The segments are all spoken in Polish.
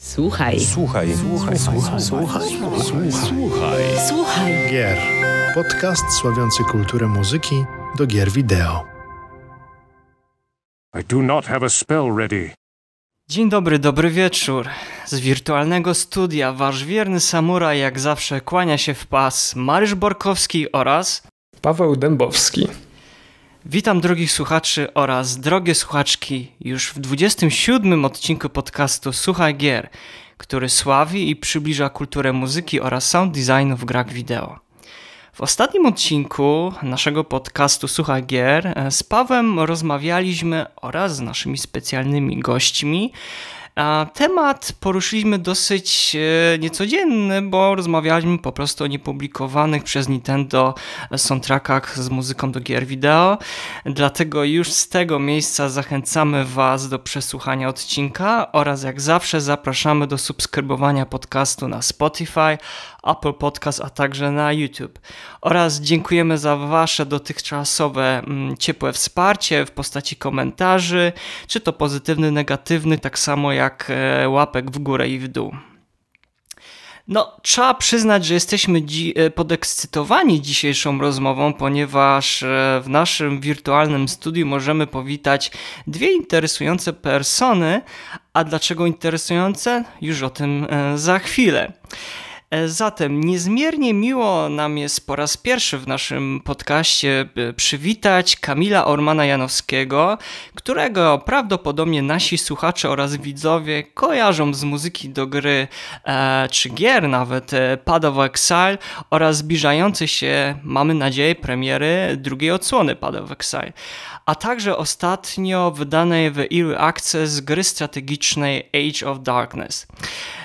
Słuchaj. Słuchaj. Słuchaj. Słuchaj. Słuchaj. Słuchaj. Słuchaj. Słuchaj. Gier. Podcast sławiący kulturę muzyki do gier wideo. I do not have a spell ready. Dzień dobry, dobry wieczór. Z wirtualnego studia wasz wierny samuraj jak zawsze kłania się w pas Marysz Borkowski oraz Paweł Dębowski. Witam drogich słuchaczy oraz drogie słuchaczki już w 27 odcinku podcastu Słuchaj Gier, który sławi i przybliża kulturę muzyki oraz sound designu w grach wideo. W ostatnim odcinku naszego podcastu Słuchaj Gier e, z Pawem rozmawialiśmy oraz z naszymi specjalnymi gośćmi a temat poruszyliśmy dosyć e, niecodzienny, bo rozmawialiśmy po prostu o niepublikowanych przez Nintendo soundtrackach z muzyką do gier wideo. Dlatego już z tego miejsca zachęcamy Was do przesłuchania odcinka oraz jak zawsze zapraszamy do subskrybowania podcastu na Spotify, Apple Podcast, a także na YouTube. Oraz dziękujemy za Wasze dotychczasowe mm, ciepłe wsparcie w postaci komentarzy, czy to pozytywny, negatywny, tak samo jak jak e, łapek w górę i w dół. No, trzeba przyznać, że jesteśmy dzi e, podekscytowani dzisiejszą rozmową, ponieważ e, w naszym wirtualnym studiu możemy powitać dwie interesujące persony. A dlaczego interesujące? Już o tym za chwilę. E, zatem niezmiernie miło nam jest po raz pierwszy w naszym podcaście przywitać Kamila Ormana Janowskiego, którego prawdopodobnie nasi słuchacze oraz widzowie kojarzą z muzyki do gry e, czy gier nawet e, Pad of Exile oraz zbliżającej się, mamy nadzieję, premiery drugiej odsłony Pad of Exile, a także ostatnio wydanej w Early Access gry strategicznej Age of Darkness.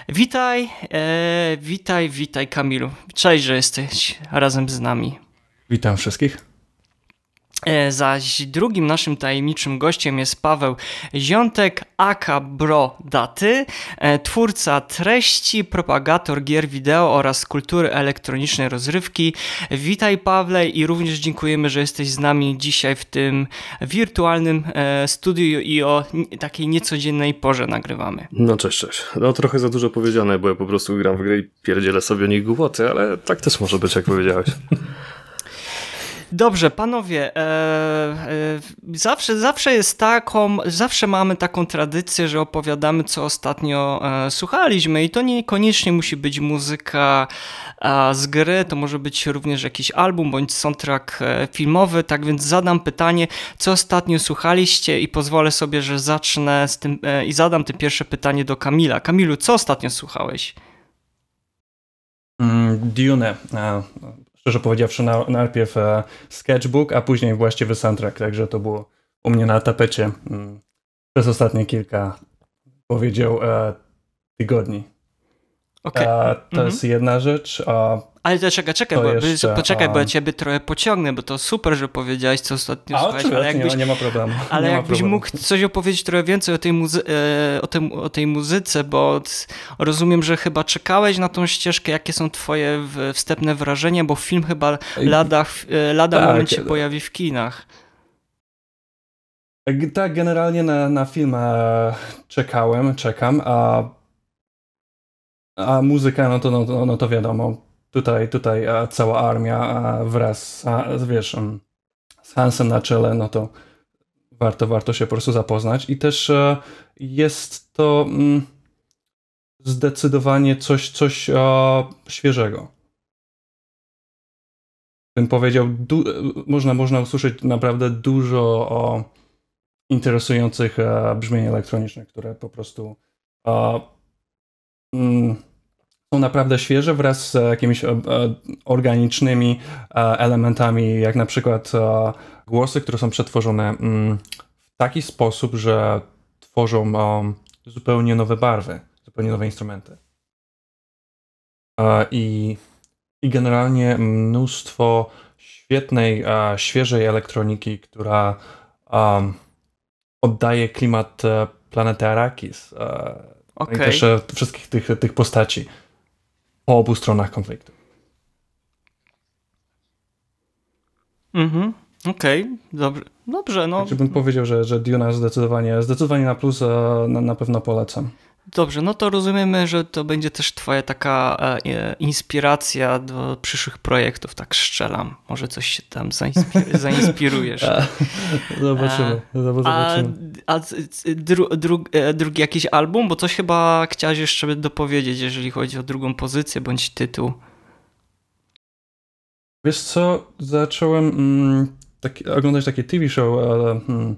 Witaj, e, witaj, witaj Kamilu. Cześć, że jesteś razem z nami. Witam wszystkich. E, zaś drugim naszym tajemniczym gościem jest Paweł Ziątek, aka Bro Daty, e, twórca treści, propagator gier wideo oraz kultury elektronicznej rozrywki. Witaj Pawle i również dziękujemy, że jesteś z nami dzisiaj w tym wirtualnym e, studiu i o takiej niecodziennej porze nagrywamy. No cześć, cześć. No trochę za dużo powiedziane, bo ja po prostu gram w gry i pierdzielę sobie o nich głupoty, ale tak też może być, jak powiedziałeś. Dobrze, panowie, e, e, zawsze, zawsze jest taką, zawsze mamy taką tradycję, że opowiadamy, co ostatnio e, słuchaliśmy i to niekoniecznie musi być muzyka z gry, to może być również jakiś album bądź soundtrack e, filmowy, tak więc zadam pytanie, co ostatnio słuchaliście i pozwolę sobie, że zacznę z tym e, i zadam te pierwsze pytanie do Kamila. Kamilu, co ostatnio słuchałeś? Mm, Dune. E, szczerze powiedziawszy, na, najpierw e, sketchbook, a później właściwy soundtrack, także to było u mnie na tapecie mm, przez ostatnie kilka, powiedział, e, tygodni. Okay. A, to mm -hmm. jest jedna rzecz. Ale to czekaj, czekaj, to bo, jeszcze, poczekaj, a... bo ja ciebie trochę pociągnę, bo to super, że powiedziałeś, co ostatnio a, słuchałeś. Ale jakbyś, nie, nie ma problemu. Ale nie jakbyś problemu. mógł coś opowiedzieć trochę więcej o tej, muzy e, o, o tej muzyce, bo rozumiem, że chyba czekałeś na tą ścieżkę, jakie są twoje wstępne wrażenia, bo film chyba lada, e, lada tak, moment się pojawi w kinach. Tak, generalnie na, na film e, czekałem, czekam, a a muzyka, no to, no, no to wiadomo, tutaj, tutaj a cała armia a wraz a, z, wiesz, mm, z Hansem na czele, no to warto, warto się po prostu zapoznać. I też e, jest to mm, zdecydowanie coś, coś e, świeżego. Bym powiedział, e, można, można usłyszeć naprawdę dużo o interesujących brzmień elektronicznych, które po prostu a, mm, są naprawdę świeże wraz z e, jakimiś e, e, organicznymi elementami, jak na przykład głosy, które są przetworzone mm, w taki sposób, że tworzą zupełnie nowe barwy, zupełnie nowe instrumenty. I, i generalnie mnóstwo świetnej, świeżej elektroniki, która oddaje klimat planety Arakis. Okay. No I też wszystkich tych, tych postaci po obu stronach konfliktu. Mhm, okej, okay. dobrze. Dobrze, no. Znaczy bym powiedział, że, że Duna zdecydowanie, zdecydowanie na plus, a na, na pewno polecam. Dobrze, no to rozumiemy, że to będzie też Twoja taka e, e, inspiracja do przyszłych projektów, tak strzelam. Może coś się tam zainspir zainspirujesz. zobaczymy, e, zobaczymy. A, a dru, dru, e, drugi jakiś album? Bo coś chyba chciałeś jeszcze dopowiedzieć, jeżeli chodzi o drugą pozycję bądź tytuł. Wiesz co, zacząłem mm, taki, oglądać takie TV show uh, hmm,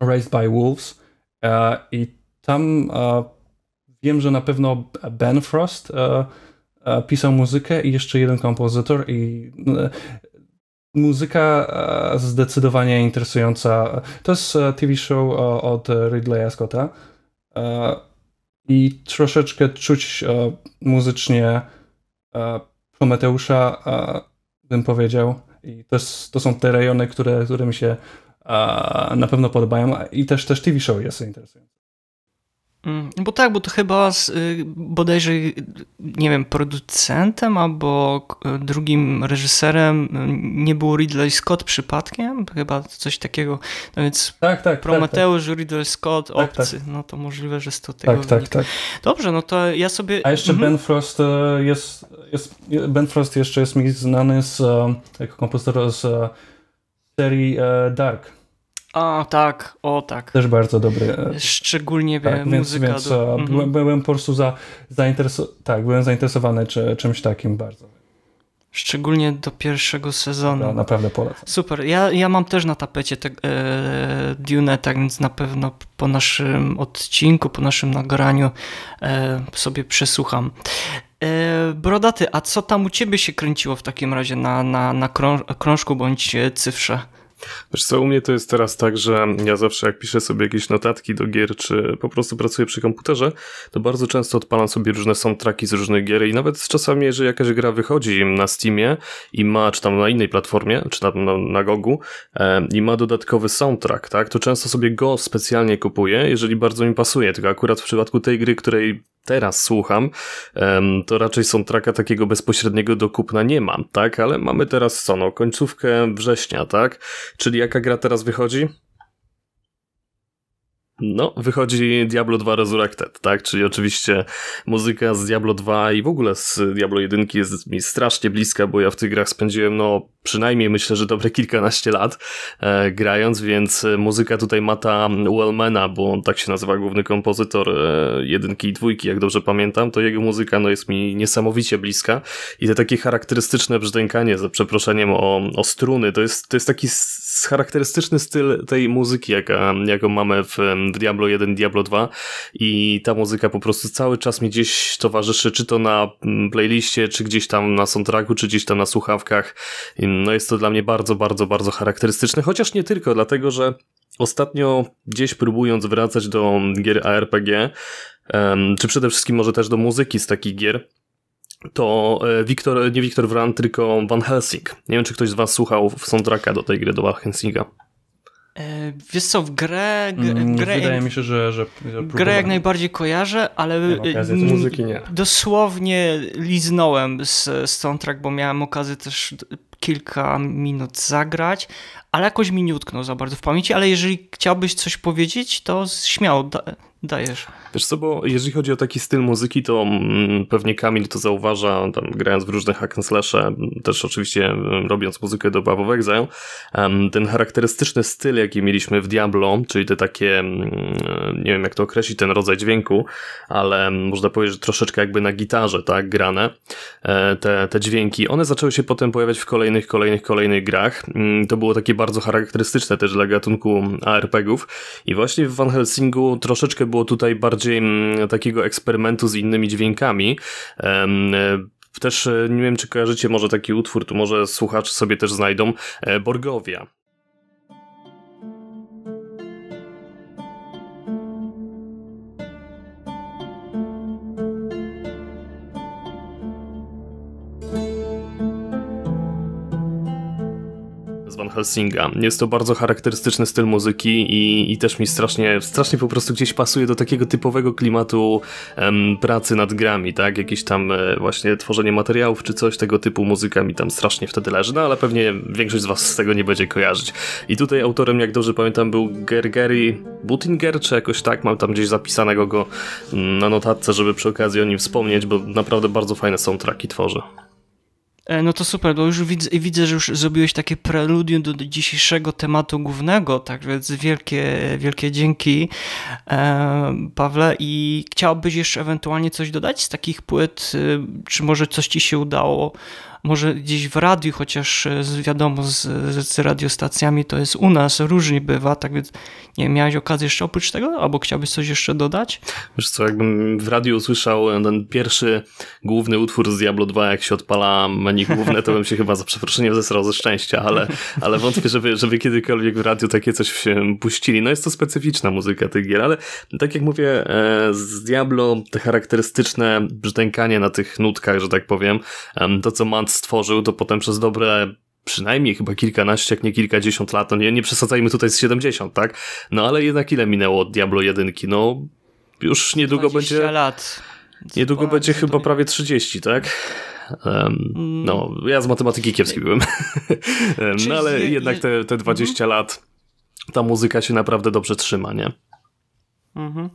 Raised by Wolves uh, i tam uh, wiem, że na pewno Ben Frost e, e, pisał muzykę i jeszcze jeden kompozytor i e, muzyka zdecydowanie interesująca. To jest TV show od Ridleya Scotta i troszeczkę czuć muzycznie Prometeusza, bym powiedział. I to, jest, to są te rejony, które, które mi się na pewno podobają i też, też TV show jest interesujące. Mm, bo tak, bo to chyba z, y, bodajże, nie wiem, producentem albo y, drugim reżyserem y, nie był Ridley Scott przypadkiem? Chyba coś takiego. No więc tak, tak, tak Prometeusz, tak, tak. Ridley Scott, tak, tak. obcy. Tak, no to możliwe, że z to tego tak, tak, tak. Dobrze, no to ja sobie... A jeszcze mhm. Ben Frost jest, jest, Ben Frost jeszcze jest mi znany z, jako kompozytor z serii Dark. O tak, o tak. Też bardzo dobry. E, Szczególnie tak, muzykę. więc, muzyka. Więc, do... E, mhm. byłem, mhm. byłem po prostu za, zainteresowany, tak, byłem zainteresowany czy, czymś takim bardzo. Szczególnie do pierwszego sezonu. naprawdę polecam. Super. Ja, ja mam też na tapecie te, e, Dune, tak więc na pewno po naszym odcinku, po naszym nagraniu e, sobie przesłucham. E, brodaty, a co tam u ciebie się kręciło w takim razie na, na, na krążku bądź cyfrze? Wiesz co, u mnie to jest teraz tak, że ja zawsze jak piszę sobie jakieś notatki do gier, czy po prostu pracuję przy komputerze, to bardzo często odpalam sobie różne soundtracki z różnych gier i nawet czasami, jeżeli jakaś gra wychodzi na Steamie i ma, czy tam na innej platformie, czy tam na, na Gogu e, i ma dodatkowy soundtrack, tak, to często sobie go specjalnie kupuję, jeżeli bardzo mi pasuje, tylko akurat w przypadku tej gry, której teraz słucham, to raczej soundtracka takiego bezpośredniego do kupna nie mam, tak? Ale mamy teraz co, no, końcówkę września, tak? Czyli jaka gra teraz wychodzi? No, wychodzi Diablo 2 Resurrected, tak? Czyli oczywiście muzyka z Diablo 2 i w ogóle z Diablo 1 jest mi strasznie bliska, bo ja w tych grach spędziłem, no, przynajmniej myślę, że dobre kilkanaście lat e, grając, więc muzyka tutaj Mata Wellmana, bo on tak się nazywa główny kompozytor e, jedynki i dwójki, jak dobrze pamiętam, to jego muzyka, no, jest mi niesamowicie bliska i te takie charakterystyczne brzdękanie, ze przeproszeniem o, o struny, to jest, to jest taki charakterystyczny styl tej muzyki, jaka, jaką mamy w Diablo 1, Diablo 2 i ta muzyka po prostu cały czas mi gdzieś towarzyszy, czy to na mm, playliście, czy gdzieś tam na soundtracku, czy gdzieś tam na słuchawkach. No jest to dla mnie bardzo, bardzo, bardzo charakterystyczne, chociaż nie tylko, dlatego że Ostatnio gdzieś próbując wracać do gier ARPG, czy przede wszystkim może też do muzyki z takich gier, to e, Wiktor, nie Wiktor Wran, tylko Van Helsing. Nie wiem, czy ktoś z Was słuchał soundtracka do tej gry, do Van Helsinga. E, wiesz co, w grę... Mm, w grę Wydaje mi się, że... że grę jak najbardziej kojarzę, ale mm, muzyki nie. dosłownie liznąłem z soundtrack, bo miałem okazję też kilka minut zagrać, ale jakoś mi nie utknął za bardzo w pamięci, ale jeżeli chciałbyś coś powiedzieć, to śmiało da dajesz. Wiesz co, bo jeżeli chodzi o taki styl muzyki, to mm, pewnie Kamil to zauważa, tam grając w różnych hack slashe, mm, też oczywiście mm, robiąc muzykę do Paw of Exile, ten charakterystyczny styl, jaki mieliśmy w Diablo, czyli te takie, nie wiem jak to określić, ten rodzaj dźwięku, ale można powiedzieć, że troszeczkę jakby na gitarze, tak, grane, e, te, te dźwięki, one zaczęły się potem pojawiać w kolejnych kolejnych, kolejnych, kolejnych grach. Mm, to było takie bardzo charakterystyczne też dla gatunku ARPGów. I właśnie w Van Helsingu troszeczkę było tutaj bardziej mm, takiego eksperymentu z innymi dźwiękami. Też e, nie wiem, czy kojarzycie może taki utwór, tu może słuchacze sobie też znajdą, e, Borgowia. Helsinga. Jest to bardzo charakterystyczny styl muzyki i, i też mi strasznie, strasznie po prostu gdzieś pasuje do takiego typowego klimatu em, pracy nad grami, tak? Jakieś tam e, właśnie tworzenie materiałów czy coś tego typu muzyka mi tam strasznie wtedy leży, no ale pewnie większość z was z tego nie będzie kojarzyć. I tutaj autorem, jak dobrze pamiętam, był Gergeri Butinger, czy jakoś tak, mam tam gdzieś zapisanego go mm, na notatce, żeby przy okazji o nim wspomnieć, bo naprawdę bardzo fajne soundtracki tworzy. E, no to super, bo już widzę, widzę, że już zrobiłeś takie preludium do dzisiejszego tematu głównego, tak więc wielkie, wielkie dzięki e, Pawle i chciałbyś jeszcze ewentualnie coś dodać z takich płyt, e, czy może coś ci się udało może gdzieś w radiu, chociaż e, wiadomo z, z radiostacjami to jest u nas, różnie bywa, tak więc nie miałeś okazję jeszcze oprócz tego, albo chciałbyś coś jeszcze dodać? Wiesz co, jakbym w radiu usłyszał e, ten pierwszy główny utwór z Diablo 2, jak się odpala menu główne, to bym się chyba za przeproszeniem zesrał ze szczęścia, ale, ale wątpię, żeby, żeby kiedykolwiek w radiu takie coś się puścili. No jest to specyficzna muzyka tych gier, ale tak jak mówię, e, z Diablo te charakterystyczne brzdękanie na tych nutkach, że tak powiem, to co mam stworzył, to potem przez dobre przynajmniej chyba kilkanaście, jak nie kilkadziesiąt lat, no nie, nie przesadzajmy tutaj z 70, tak? No ale jednak ile minęło od Diablo 1? No już niedługo będzie... lat. niedługo będzie no chyba prawie 30, tak? Um, no, ja z matematyki kiepski byłem. no ale jednak te, te 20 mhm. lat ta muzyka się naprawdę dobrze trzyma, nie? Mhm.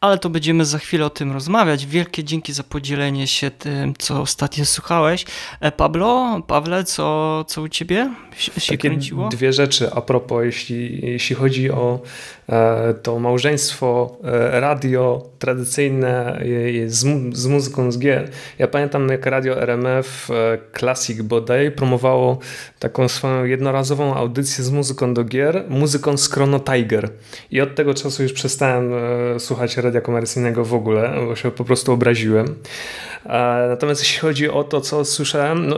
Ale to będziemy za chwilę o tym rozmawiać. Wielkie dzięki za podzielenie się tym, co ostatnio słuchałeś. E, Pablo, Pawle, co, co u ciebie się Takie kręciło? Dwie rzeczy a propos, jeśli, jeśli chodzi o e, to małżeństwo e, radio tradycyjne z, z muzyką z gier. Ja pamiętam, jak radio RMF Classic bodaj promowało taką swoją jednorazową audycję z muzyką do gier, muzyką z Chrono Tiger. I od tego czasu już przestałem słuchać radia komercyjnego w ogóle, bo się po prostu obraziłem. E, natomiast jeśli chodzi o to, co słyszałem, no,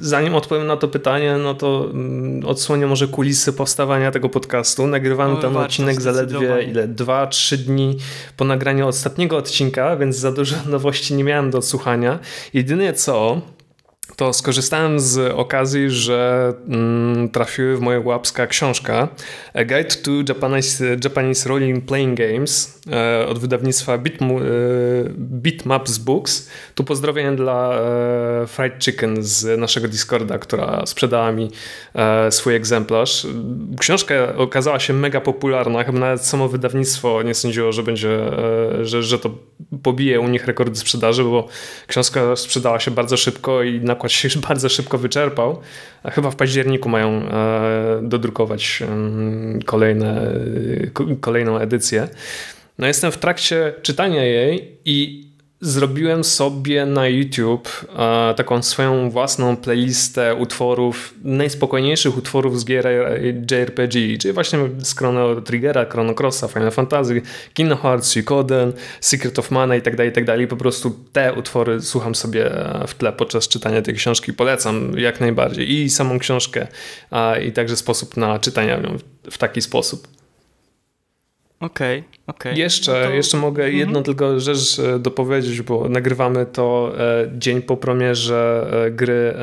zanim odpowiem na to pytanie, no to mm, odsłonię może kulisy powstawania tego podcastu. Nagrywam no, ten odcinek zaledwie ile? 2-3 dni po nagraniu ostatniego odcinka, więc za dużo nowości nie miałem do odsłuchania. Jedynie co, to skorzystałem z okazji, że mm, trafiły w moje łapska książka Guide to Japanese, Japanese Rolling Playing Games e, od wydawnictwa e, Bitmaps Books. Tu pozdrowienie dla e, Fried Chicken z naszego Discorda, która sprzedała mi e, swój egzemplarz. Książka okazała się mega popularna, chyba nawet samo wydawnictwo nie sądziło, że będzie, e, że, że to pobije u nich rekordy sprzedaży, bo książka sprzedała się bardzo szybko i nakłada choć się już bardzo szybko wyczerpał. A chyba w październiku mają e, dodrukować kolejne, kolejną edycję. No jestem w trakcie czytania jej i zrobiłem sobie na YouTube e, taką swoją własną playlistę utworów, najspokojniejszych utworów z gier JRPG, czyli właśnie z Chrono Triggera, Chrono Crossa, Final Fantasy, Kingdom Hearts, Suikoden, Secret of Mana itd., tak itd. Tak po prostu te utwory słucham sobie e, w tle podczas czytania tej książki. Polecam jak najbardziej i samą książkę e, i także sposób na czytanie w taki sposób. Okej, okay, okej. Okay. Jeszcze, no to... jeszcze mogę mhm. jedną tylko rzecz e, dopowiedzieć, bo nagrywamy to e, dzień po premierze e, gry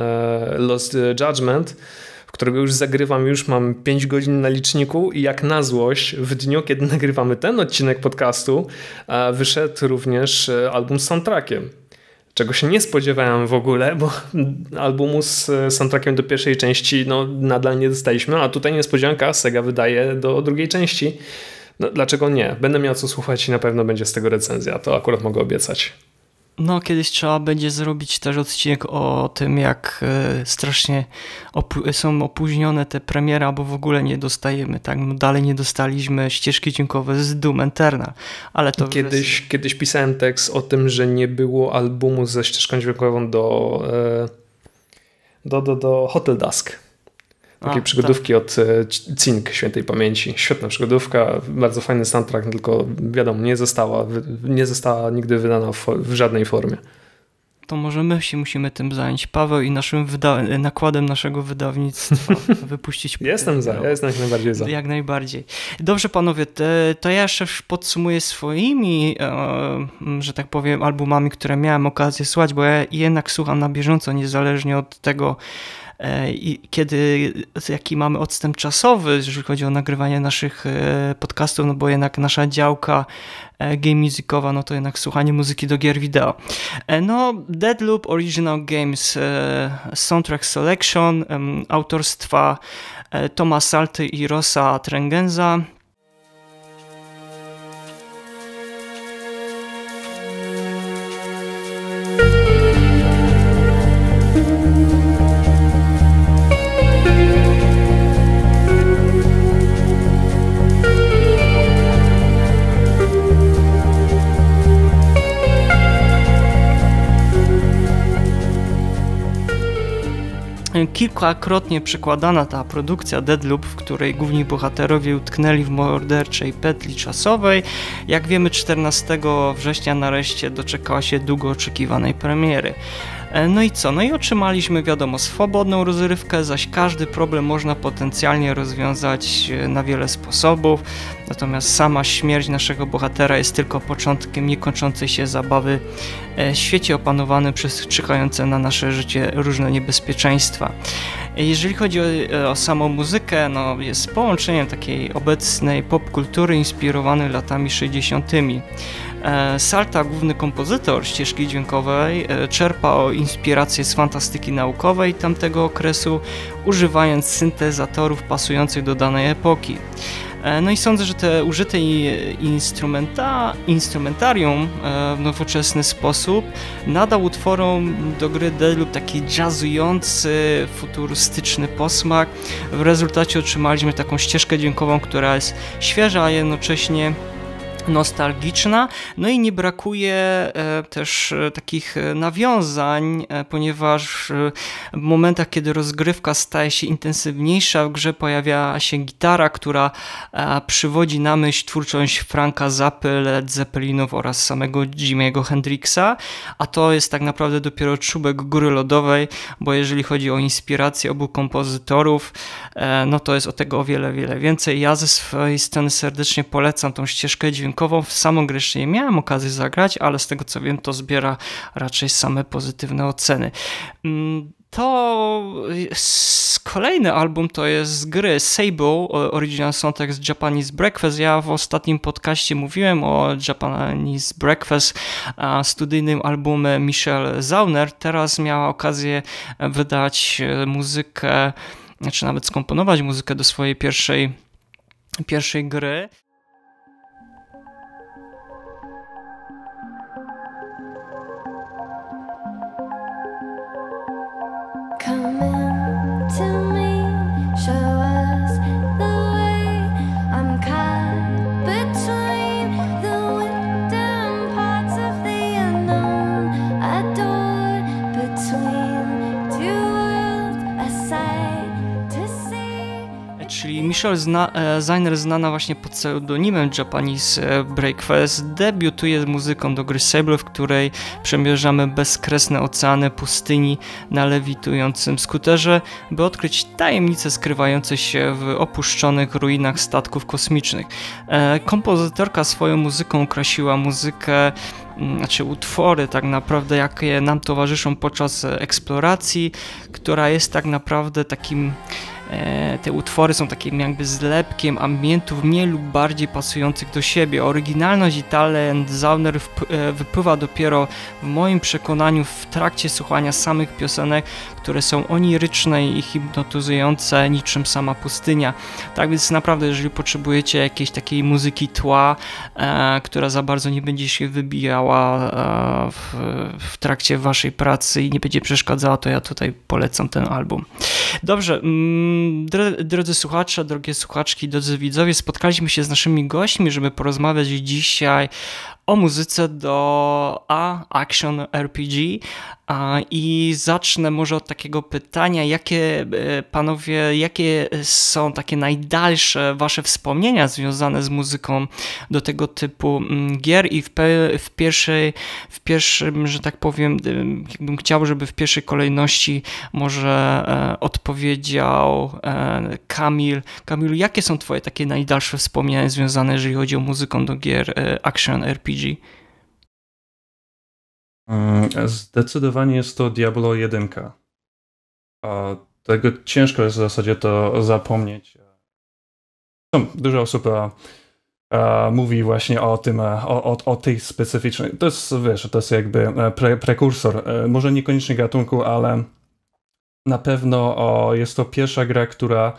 Lost Judgment w którego już zagrywam, już mam 5 godzin na liczniku i jak na złość w dniu, kiedy nagrywamy ten odcinek podcastu, wyszedł również album z soundtrackiem. Czego się nie spodziewałem w ogóle, bo albumu z soundtrackiem do pierwszej części no, nadal nie dostaliśmy, a tutaj niespodzianka Sega wydaje do drugiej części. No, dlaczego nie? Będę miał co słuchać i na pewno będzie z tego recenzja. To akurat mogę obiecać. No, kiedyś trzeba będzie zrobić też odcinek o tym, jak e, strasznie opu są opóźnione te premiery, bo w ogóle nie dostajemy, tak? No, dalej nie dostaliśmy ścieżki dźwiękowe z Doom Eternal, ale to... Kiedyś, jest... kiedyś pisałem tekst o tym, że nie było albumu ze ścieżką dźwiękową do, e, do, do, do Hotel Dusk takiej A, przygodówki tak. od e, Cink świętej pamięci. Świetna przygodówka, bardzo fajny soundtrack, tylko wiadomo, nie została, nie została nigdy wydana w, w żadnej formie. To może my się musimy tym zająć, Paweł, i naszym nakładem naszego wydawnictwa wypuścić. Jestem za, ja jestem jak najbardziej za. Jak najbardziej. Dobrze, panowie, to ja jeszcze podsumuję swoimi, e, że tak powiem, albumami, które miałem okazję słuchać, bo ja jednak słucham na bieżąco, niezależnie od tego, E, i kiedy, jaki mamy odstęp czasowy, jeżeli chodzi o nagrywanie naszych e, podcastów, no bo jednak nasza działka e, game musicowa, no to jednak słuchanie muzyki do gier wideo. No, Deadloop Original Games Soundtrack Selection autorstwa Toma Salty i Rosa Trengenza kilkakrotnie przekładana ta produkcja Deadloop, w której główni bohaterowie utknęli w morderczej petli czasowej. Jak wiemy, 14 września nareszcie doczekała się długo oczekiwanej premiery. E, no i co? No i otrzymaliśmy, wiadomo, swobodną rozrywkę, zaś każdy problem można potencjalnie rozwiązać e, na wiele sposobów. Natomiast sama śmierć naszego bohatera jest tylko początkiem niekończącej się zabawy e, w świecie opanowanym przez czekające na nasze życie różne niebezpieczeństwa. Jeżeli chodzi o, o, samą muzykę, no jest połączeniem takiej obecnej popkultury inspirowanej latami 60. E, Salta, główny kompozytor ścieżki dźwiękowej, e, czerpał inspirację z fantastyki naukowej tamtego okresu, używając syntezatorów pasujących do danej epoki. E, no i sądzę, że te użyte instrumenta, instrumentarium w nowoczesny sposób nadał utworom do gry Deadloop taki jazzujący, futurystyczny posmak. W rezultacie otrzymaliśmy taką ścieżkę dźwiękową, która jest świeża, a jednocześnie nostalgiczna. No i nie brakuje e, też e, takich e, nawiązań, ponieważ w momentach, kiedy rozgrywka staje się intensywniejsza, w grze pojawia się gitara, która przywodzi na myśl twórczość Franka Zappy, Led Zeppelinów oraz samego Jimiego Hendrixa, a to jest tak naprawdę dopiero czubek góry lodowej, bo jeżeli chodzi o inspirację obu kompozytorów, no to jest o tego o wiele, wiele więcej. Ja ze swojej strony serdecznie polecam tą ścieżkę dźwiękową dźwiękową w samą grę jeszcze nie miałem okazji zagrać, ale z tego co wiem to zbiera raczej same pozytywne oceny. Mm, to kolejny album to jest z gry Sable, original soundtrack z Japanese Breakfast. Ja w ostatnim podcaście mówiłem o Japanese Breakfast, studyjnym albumie Michelle Zauner. Teraz miała okazję wydać e, muzykę, czy znaczy nawet skomponować muzykę do swojej pierwszej pierwszej gry. coming. Michelle, zna, e, znana właśnie pod pseudonimem Japanese e, Breakfast, debiutuje z muzyką do gry Sable, w której przemierzamy bezkresne oceany pustyni na lewitującym skuterze, by odkryć tajemnice skrywające się w opuszczonych ruinach statków kosmicznych. E, kompozytorka swoją muzyką ukrasiła muzykę znaczy utwory tak naprawdę, jakie nam towarzyszą podczas eksploracji, która jest tak naprawdę takim E, te utwory są takim jakby zlepkiem ambientów mniej lub bardziej pasujących do siebie. Oryginalność i talent Zauner wpływa e, dopiero w moim przekonaniu w trakcie słuchania samych piosenek, które są oniryczne i hipnotyzujące niczym sama pustynia. Tak więc naprawdę, jeżeli potrzebujecie jakiejś takiej muzyki tła, e, która za bardzo nie będzie się wybijała e, w, w, trakcie waszej pracy i nie będzie przeszkadzała, to ja tutaj polecam ten album. Dobrze, mm, drodzy słuchacze, drogie słuchaczki, drodzy widzowie, spotkaliśmy się z naszymi gośćmi, żeby porozmawiać dzisiaj o muzyce do A Action RPG i zacznę może od takiego pytania, jakie e, panowie, jakie są takie najdalsze wasze wspomnienia związane z muzyką do tego typu mm, gier i w, w pierwszej, w pierwszym, że tak powiem, e, bym chciał, żeby w pierwszej kolejności może e, odpowiedział Kamil. Kamil, jakie są twoje takie najdalsze wspomnienia związane, jeżeli chodzi o muzykę do gier action RPG? Zdecydowanie jest to Diablo 1 tego ciężko jest w zasadzie to zapomnieć. No, dużo osób a, a, mówi właśnie o tym, a, e, o, o, tej specyficznej. To jest, wiesz, to jest jakby e, pre, prekursor, e, może niekoniecznie gatunku, ale na pewno o, jest to pierwsza gra, która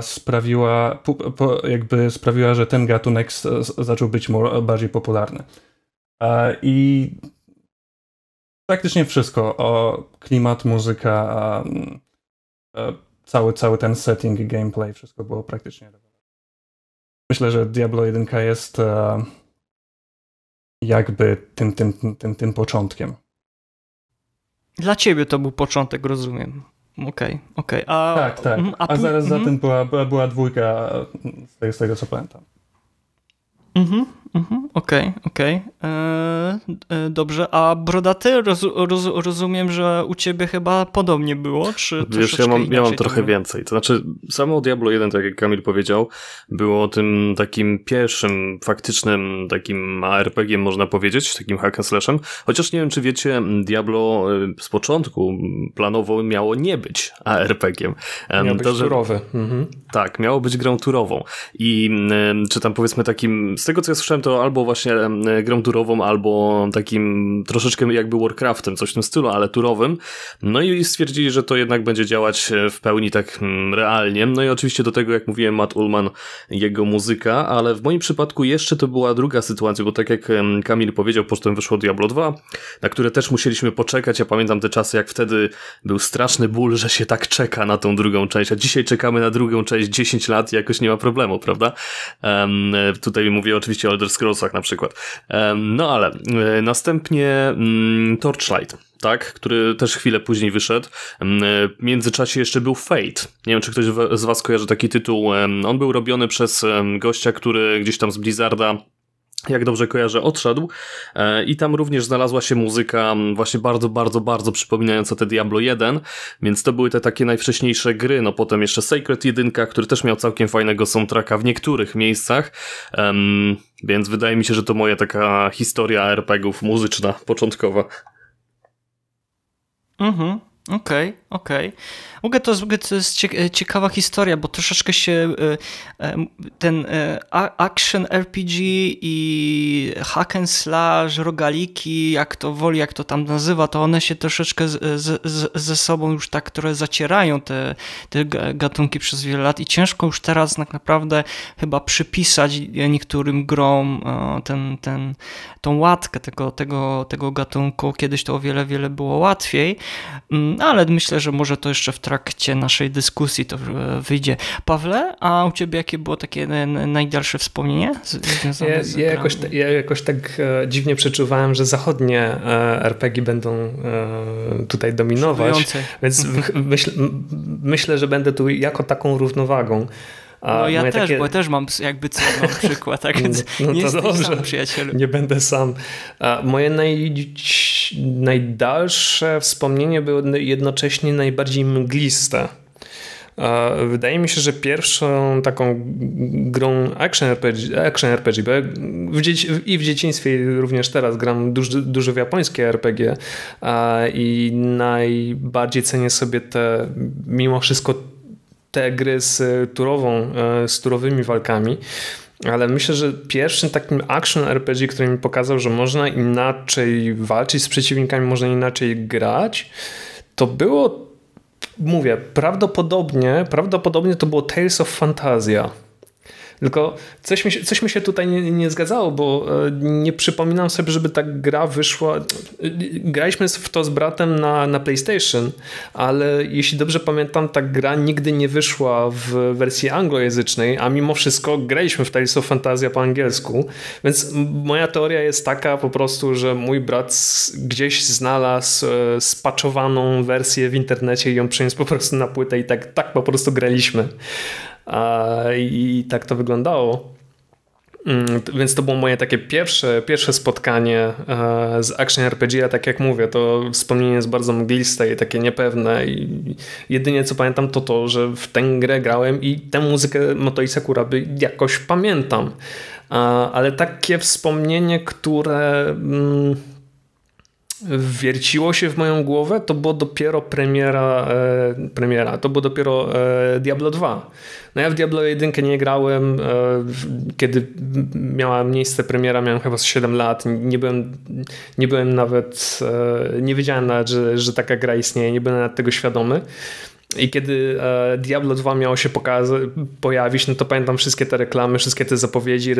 sprawiła, po, po, jakby sprawiła, że ten gatunek zaczął być bardziej popularny. I praktycznie wszystko o klimat, muzyka, mm, e, cały, cały ten setting, gameplay, wszystko było praktycznie Myślę, że Diablo 1 jest e, jakby tym, tym, tym, tym, tym początkiem. Dla ciebie to był początek, rozumiem. Okej, okay, okej. Okay. A... Tak, tak. Mhm, a, a zaraz mm -hmm. za mhm. tym była, była, była dwójka z tego, z tego, co pamiętam. Mhm, Mhm, okej, okay, okej. Okay. E, e, dobrze, a brodaty roz, roz, rozumiem, że u ciebie chyba podobnie było, czy Wiesz, ja mam, ja mam trochę więcej. To znaczy, samo Diablo 1, tak jak Kamil powiedział, było tym takim pierwszym, faktycznym takim ARPG, można powiedzieć, takim hack slashem. Chociaż nie wiem, czy wiecie, Diablo e, z początku planowo miało nie być ARPG-iem. Miał być że... turowy. Mhm. Tak, miało być grą turową. I czy tam powiedzmy takim, z tego co ja słyszałem, to albo właśnie grą turową, albo takim troszeczkę jakby Warcraftem, coś w tym stylu, ale turowym. No i stwierdzili, że to jednak będzie działać e, w pełni tak mm, realnie. No i oczywiście do tego, jak mówiłem, Matt Ullman, jego muzyka, ale w moim przypadku jeszcze to była druga sytuacja, bo tak jak Kamil powiedział, po tym wyszło Diablo 2, na które też musieliśmy poczekać. Ja pamiętam te czasy, jak wtedy był straszny ból, że się tak czeka na tą drugą część, a dzisiaj czekamy na drugą część 10 lat i jakoś nie ma problemu, prawda? Um, tutaj mówię oczywiście o Elder w Scrollsach na przykład. No ale e, następnie mm, Torchlight tak, który też chwilę później wyszedł. E, w międzyczasie jeszcze był Fate. Nie wiem, czy ktoś z was kojarzy taki tytuł. On był robiony przez gościa, który gdzieś tam z Blizzarda jak dobrze kojarzę, odszedł. E, I tam również znalazła się muzyka mm, właśnie bardzo, bardzo, bardzo przypominająca te Diablo 1, więc to były te takie najwcześniejsze gry. No potem jeszcze Sacred 1, który też miał całkiem fajnego soundtracka w niektórych miejscach. Um, więc wydaje mi się, że to moja taka historia RPGów muzyczna, początkowa. Mhm, okej, okay, okej. Okay. W to, to jest e, ciekawa historia, bo troszeczkę się e, e, ten action RPG i hack and slash, rogaliki, jak to woli, jak to tam nazywa, to one się troszeczkę z, z, ze sobą już tak, które zacierają te, te gatunki przez wiele lat i ciężko już teraz tak naprawdę chyba przypisać niektórym grom ten, ten, tą łatkę tego, tego, tego gatunku. Kiedyś to o wiele, wiele było łatwiej, mm, ale myślę, że może to jeszcze w trakcie naszej dyskusji to e, wyjdzie. Pawle, a u ciebie jakie było takie najdalsze wspomnienie? ja, z ja jakoś, ja jakoś tak e, dziwnie przeczuwałem, że zachodnie e, RPG będą e, tutaj dominować, więc myśl, myślę, że będę tu jako taką równowagą no ja też, takie... bo też mam jakby co przykład, tak więc no, no, nie to dobrze. sam przyjacielu. Nie będę sam. Moje naj... najdalsze wspomnienie było jednocześnie najbardziej mgliste. Wydaje mi się, że pierwszą taką grą action RPG, action RPG bo w i w dzieciństwie również teraz gram dużo, dużo w japońskie RPG i najbardziej cenię sobie te mimo wszystko te gry z e, turową, e, z turowymi walkami. Ale myślę, że pierwszym takim action RPG, który mi pokazał, że można inaczej walczyć z przeciwnikami, można inaczej grać, to było, mówię, prawdopodobnie, prawdopodobnie to było Tales of Fantasia. Tylko coś mi, coś mi się tutaj nie, nie zgadzało, bo e, nie przypominam sobie, żeby ta gra wyszła. E, graliśmy w to z bratem na, na PlayStation, ale jeśli dobrze pamiętam, ta gra nigdy nie wyszła w wersji anglojęzycznej, a mimo wszystko graliśmy w Tales of Fantasia po angielsku. Więc moja teoria jest taka po prostu, że mój brat gdzieś znalazł e, spaczowaną wersję w internecie i ją przyniósł po prostu na płytę i tak, tak po prostu graliśmy. I tak to wyglądało. Mm, więc to było moje takie pierwsze, pierwsze spotkanie e, z Action RPG, tak jak mówię, to wspomnienie jest bardzo mgliste i takie niepewne i jedynie co pamiętam to to, że w tę grę grałem i tę muzykę Motoi Sakuraby jakoś pamiętam, ale takie wspomnienie, które... Mm, wierciło się w moją głowę, to było dopiero premiera, e, premiera to było dopiero e, Diablo 2. No ja w Diablo 1 nie grałem, e, kiedy miała miejsce premiera, miałem chyba 7 lat, nie byłem, nie byłem nawet, e, nie wiedziałem nawet, że, że taka gra istnieje, nie byłem nawet tego świadomy. I kiedy e, Diablo 2 miało się pojawić, no to pamiętam wszystkie te reklamy, wszystkie te zapowiedzi,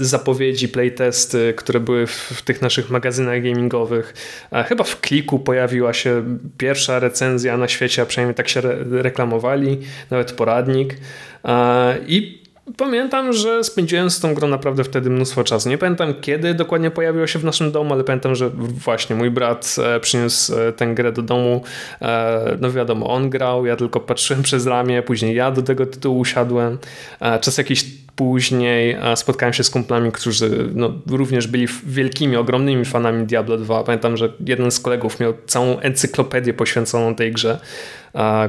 zapowiedzi, playtesty, które były w, w tych naszych magazynach gamingowych. E, chyba w kliku pojawiła się pierwsza recenzja na świecie, a przynajmniej tak się re reklamowali, nawet poradnik. E, I pamiętam, że spędziłem z tą grą naprawdę wtedy mnóstwo czasu. Nie pamiętam kiedy dokładnie pojawiło się w naszym domu, ale pamiętam, że właśnie mój brat e, przyniósł e, tę grę do domu. E, no wiadomo, on grał, ja tylko patrzyłem przez ramię, później ja do tego tytułu usiadłem. Czas jakiś później spotkałem się z kumplami, którzy no, również byli wielkimi, ogromnymi fanami Diablo 2. Pamiętam, że jeden z kolegów miał całą encyklopedię poświęconą tej grze,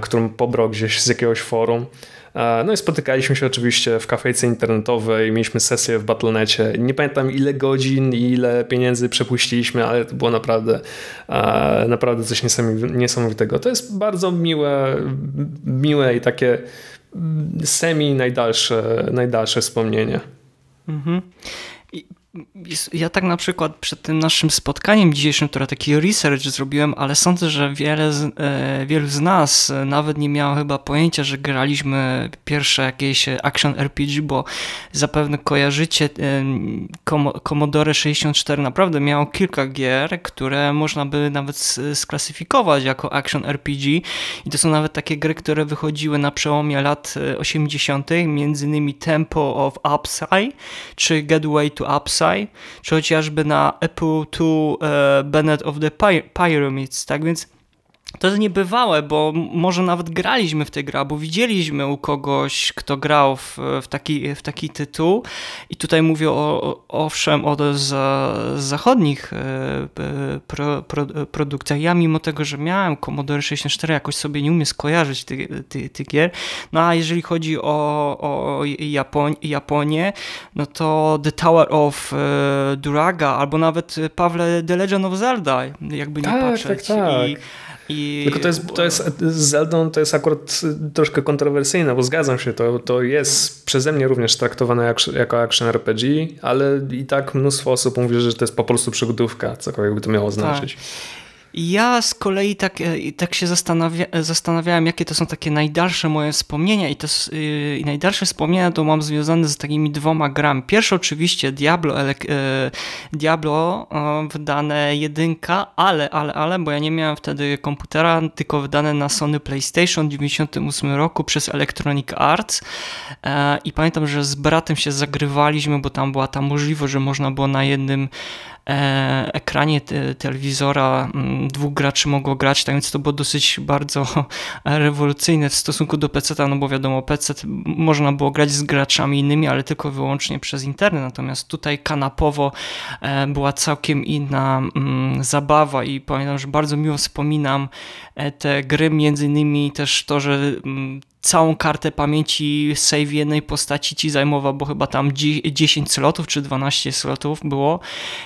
którą pobrał gdzieś z jakiegoś forum. E, no i spotykaliśmy się oczywiście w kafejce internetowej, mieliśmy sesję w Battlenecie. Nie pamiętam ile godzin i ile pieniędzy przepuściliśmy, ale to było naprawdę, e, naprawdę coś niesamowitego. To jest bardzo miłe, miłe i takie semi najdalsze, najdalsze wspomnienie. Mhm ja tak na przykład przed tym naszym spotkaniem dzisiejszym, które taki research zrobiłem, ale sądzę, że wiele z, e, wielu z nas e, nawet nie miało chyba pojęcia, że graliśmy pierwsze jakieś e, action RPG, bo zapewne kojarzycie Commodore 64 naprawdę miało kilka gier, które można by nawet sklasyfikować jako action RPG i to są nawet takie gry, które wychodziły na przełomie lat 80., między innymi Tempo of Upside czy Getaway to Upside Psy, czy chociażby na Apple II e, Bennett of the Py Pyramids, tak więc to jest niebywałe, bo może nawet graliśmy w tę grę, bo widzieliśmy u kogoś, kto grał w, w, taki, w taki tytuł. I tutaj mówię o, owszem o zachodnich e, pro, pro, produkcjach. Ja mimo tego, że miałem Commodore 64, jakoś sobie nie umiem skojarzyć tych ty, ty gier. No a jeżeli chodzi o, o Japoń, Japonię, no to The Tower of e, Duraga albo nawet Pawle The Legend of Zelda, jakby nie tak, patrzeć. Tak, tak. I, i... Tylko to jest, to jest z Zeldą to jest akurat troszkę kontrowersyjne, bo zgadzam się, to, to jest przeze mnie również traktowane jak, jako action RPG, ale i tak mnóstwo osób mówi, że to jest po prostu przygodówka, cokolwiek by to miało znaczyć. Tak. Ja z kolei tak, e, tak się zastanawia, e, zastanawiałem, jakie to są takie najdalsze moje wspomnienia i, to, y, i najdalsze wspomnienia to mam związane z takimi dwoma grami. Pierwsze oczywiście Diablo, ele, e, Diablo wydane jedynka, ale, ale, ale, bo ja nie miałem wtedy komputera, tylko wydane na Sony PlayStation w 98 roku przez Electronic Arts i pamiętam, że z bratem się zagrywaliśmy, bo tam była ta możliwość, że można było na jednym E, ekranie te, telewizora mm, dwóch graczy mogło grać, tak więc to było dosyć bardzo rewolucyjne w stosunku do PC, no bo wiadomo, PC można było grać z graczami innymi, ale tylko wyłącznie przez internet. Natomiast tutaj kanapowo e, była całkiem inna mm, zabawa i pamiętam, że bardzo miło wspominam e, te gry, między innymi też to, że mm, całą kartę pamięci save jednej postaci ci zajmował, bo chyba tam 10 slotów czy 12 slotów było.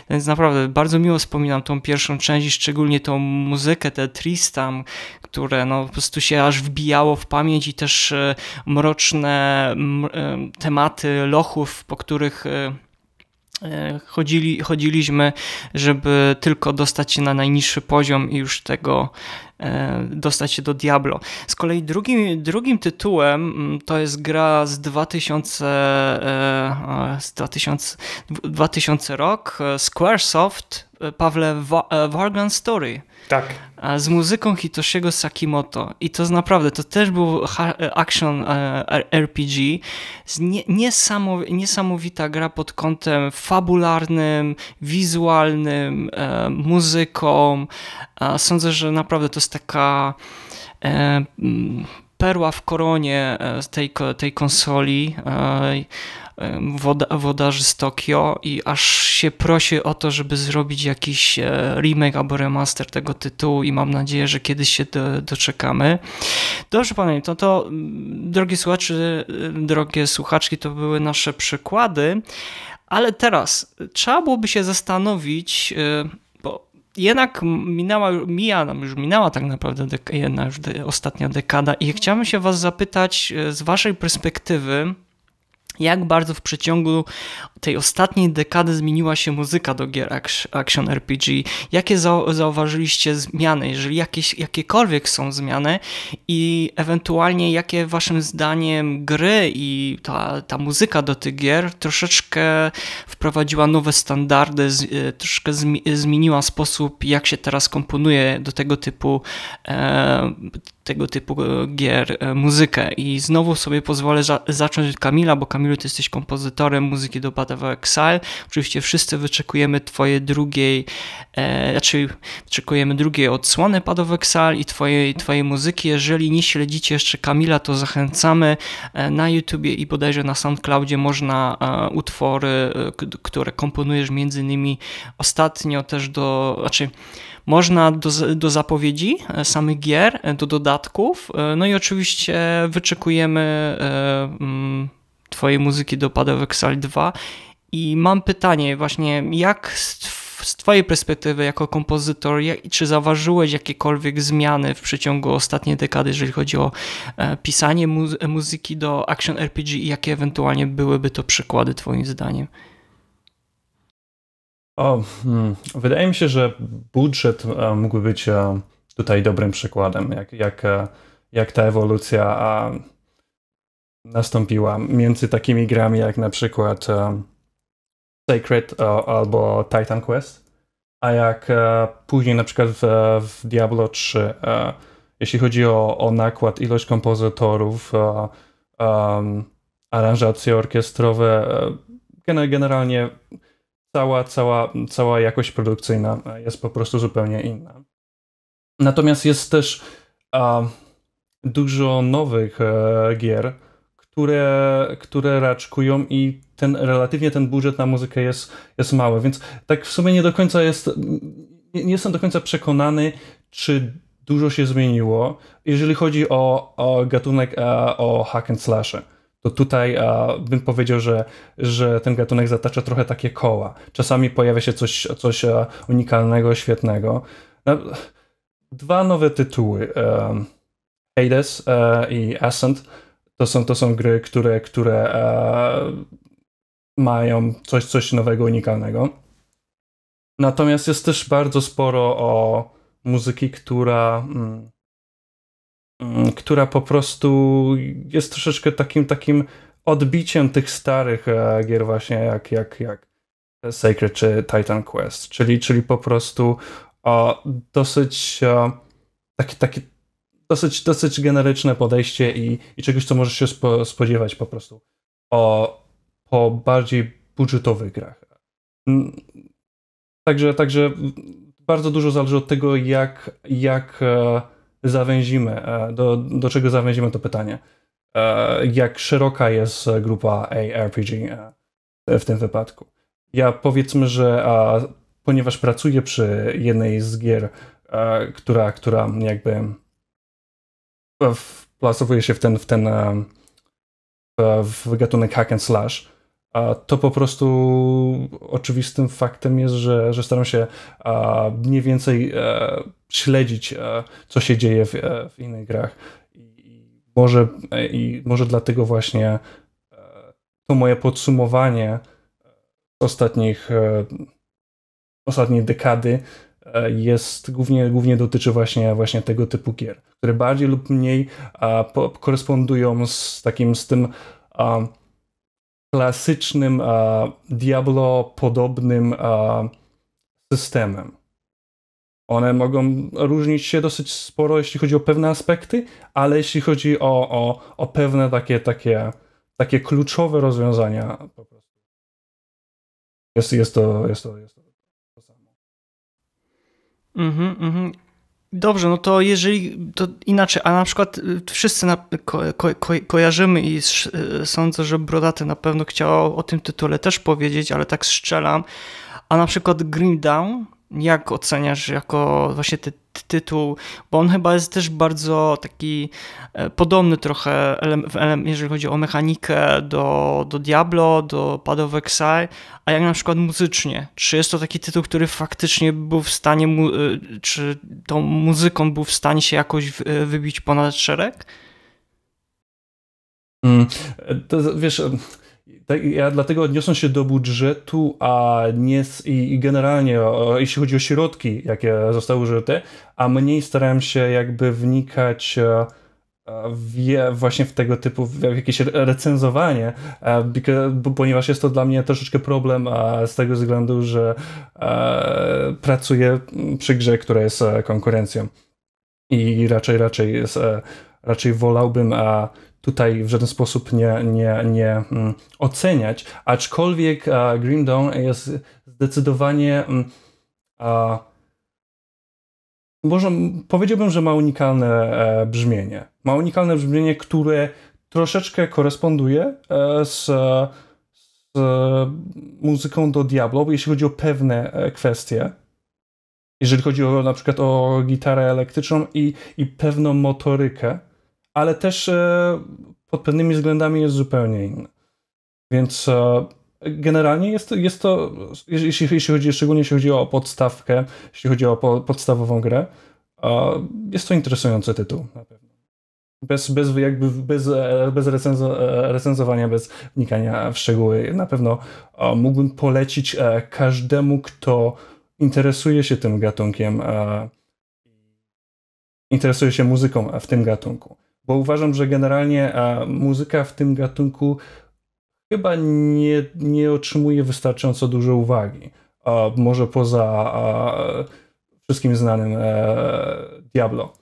Więc naprawdę bardzo miło wspominam tą pierwszą część, szczególnie tą muzykę, te Tristam, które no, po prostu się aż wbijało w pamięć i też e, mroczne e, tematy lochów, po których e, chodzili, chodziliśmy, żeby tylko dostać się na najniższy poziom i już tego E, dostać się do Diablo. Z kolei drugim, drugim tytułem mm, to jest gra z 2000, e, z 2000, 2000 rok e, Squaresoft Pawle Wargan Story. Tak. Z muzyką Hitoshiego Sakimoto. I to naprawdę, to też był action RPG. niesamowita gra pod kątem fabularnym, wizualnym, muzyką. A sądzę, że naprawdę to jest taka e, mm, perła w koronie e, tej, tej konsoli e, woda, wodarzy z Tokio i aż się prosi o to, żeby zrobić jakiś remake albo remaster tego tytułu i mam nadzieję, że kiedyś się do, doczekamy. Dobrze panie, to, to mm, drogi słuchacze, y, drogie słuchaczki, to były nasze przykłady, ale teraz trzeba byłoby się zastanowić y, jednak minęła, mija nam no, już minęła tak naprawdę dek- jedna już de- ostatnia dekada i chciałbym się was zapytać e, z waszej perspektywy, jak bardzo w przeciągu tej ostatniej dekady zmieniła się muzyka do gier Action RPG, jakie zauważyliście zmiany, jeżeli jakieś, jakiekolwiek są zmiany i ewentualnie jakie waszym zdaniem gry i ta, ta muzyka do tych gier troszeczkę wprowadziła nowe standardy, e, troszkę zmieniła sposób, jak się teraz komponuje do tego typu, e, tego typu e, gier e, muzykę. I znowu sobie pozwolę za zacząć od Kamila, bo Kamilu, ty jesteś kompozytorem muzyki do Path of Exile. Oczywiście wszyscy wyczekujemy twojej drugiej, e, znaczy wyczekujemy drugiej odsłony Path of Exile i twojej, twojej muzyki. Jeżeli nie śledzicie jeszcze Kamila, to zachęcamy. E, na YouTubie i bodajże na SoundCloudzie można e, utwory, e, które komponujesz między innymi ostatnio też do, znaczy można do, do zapowiedzi e, samych gier, e, do dodatków, e, no i oczywiście wyczekujemy mm, Twojej muzyki do Padełek Sal 2 i mam pytanie właśnie, jak z Twojej perspektywy jako kompozytor, czy zauważyłeś jakiekolwiek zmiany w przeciągu ostatniej dekady, jeżeli chodzi o pisanie muzyki do action RPG i jakie ewentualnie byłyby to przykłady Twoim zdaniem? O, hmm. Wydaje mi się, że budżet e, mógłby być e, tutaj dobrym przykładem, jak, jak, e, jak ta ewolucja nastąpiła między takimi grami jak na przykład Sacred albo Titan Quest, a jak później na przykład w, w Diablo 3, jeśli chodzi o, o nakład, ilość kompozytorów, aranżacje orkiestrowe, generalnie cała, cała, cała jakość produkcyjna jest po prostu zupełnie inna. Natomiast jest też a, dużo nowych e, gier, które, które raczkują i ten, relatywnie ten budżet na muzykę jest, jest mały, więc tak w sumie nie do końca jest, nie, jestem do końca przekonany, czy dużo się zmieniło, jeżeli chodzi o, o gatunek, e, o hack and slasher to tutaj a, bym powiedział, że, że ten gatunek zatacza trochę takie koła. Czasami pojawia się coś, coś a, unikalnego, świetnego. No, dwa nowe tytuły, um, Hades e, i Ascent, to są, to są gry, które, które e, mają coś, coś nowego, unikalnego. Natomiast jest też bardzo sporo o muzyki, która... Mm, Mm, która po prostu jest troszeczkę takim takim odbiciem tych starych e, gier właśnie jak, jak, jak Sacred czy Titan Quest, czyli, czyli po prostu o, dosyć o, e, takie, takie dosyć, dosyć generyczne podejście i, i czegoś, co możesz się spo, spodziewać po prostu o, po bardziej budżetowych grach. Mm, także, także bardzo dużo zależy od tego, jak, jak e, zawęzimy, e, do, do czego zawęzimy to pytanie. E, jak szeroka jest e, grupa ARPG w tym wypadku? Ja powiedzmy, że ponieważ pracuję przy jednej z gier, która, która jakby wplasowuje się w ten, w ten w, w gatunek hack and slash, a to po prostu oczywistym faktem jest, że, że staram się a, mniej więcej a, e, śledzić, a, e, co się dzieje w, e, w innych grach. I może, I może dlatego właśnie to moje podsumowanie ostatnich, ostatniej dekady jest głównie, głównie dotyczy właśnie, właśnie tego typu gier, które bardziej lub mniej a, po, korespondują z takim z tym. A, klasycznym e, Diablo-podobnym e, systemem. One mogą różnić się dosyć sporo, jeśli chodzi o pewne aspekty, ale jeśli chodzi o, o, o pewne takie, takie, takie kluczowe rozwiązania, po prostu jest, jest, to, jest, to, jest to to samo. Mhm, mm mhm. Mm Dobrze, no to jeżeli to inaczej, a na przykład y, wszyscy na, ko, ko, kojarzymy i y, sądzę, że Brodaty na pewno chciał o tym tytule też powiedzieć, ale tak strzelam. A na przykład Green Down jak oceniasz jako właśnie ten tytuł? Bo on chyba jest też bardzo taki e, podobny trochę, jeżeli chodzi o mechanikę, do, do Diablo, do Pad of Exile, a jak na przykład muzycznie? Czy jest to taki tytuł, który faktycznie był w stanie, e, czy tą muzyką był w stanie się jakoś e, wybić ponad szereg? Mm, to wiesz, tak, ja dlatego odniosę się do budżetu, a nie z, i, i, generalnie, o, jeśli chodzi o środki, jakie zostały użyte, a mniej starałem się jakby wnikać e, e, w, właśnie w tego typu w jakieś recenzowanie, e, ponieważ jest to dla mnie troszeczkę problem z tego względu, że pracuję mm, przy grze, która jest konkurencją. I raczej, raczej, raczej wolałbym a, tutaj w żaden sposób nie, nie, nie mm, oceniać, aczkolwiek Green Dawn jest zdecydowanie mm, może powiedziałbym, że ma unikalne e, brzmienie. Ma unikalne brzmienie, które troszeczkę koresponduje e, z, e, z muzyką do Diablo, jeśli chodzi o pewne kwestie. Jeżeli chodzi o na przykład o gitarę elektryczną i, i pewną motorykę, ale też e, pod pewnymi względami jest zupełnie inny. Więc e, generalnie jest, jest to, jeśli, jeśli chodzi, szczególnie jeśli chodzi o podstawkę, jeśli chodzi o po, podstawową grę, e, jest to interesujący tytuł na pewno. Bez, bez, jakby, bez, bez recenzo, recenzowania, bez wnikania w szczegóły. Na pewno mógłbym polecić każdemu, kto interesuje się tym gatunkiem, interesuje się muzyką w tym gatunku bo uważam, że generalnie muzyka w tym gatunku chyba nie, nie otrzymuje wystarczająco dużo uwagi. A może poza a, wszystkim znanym e, Diablo.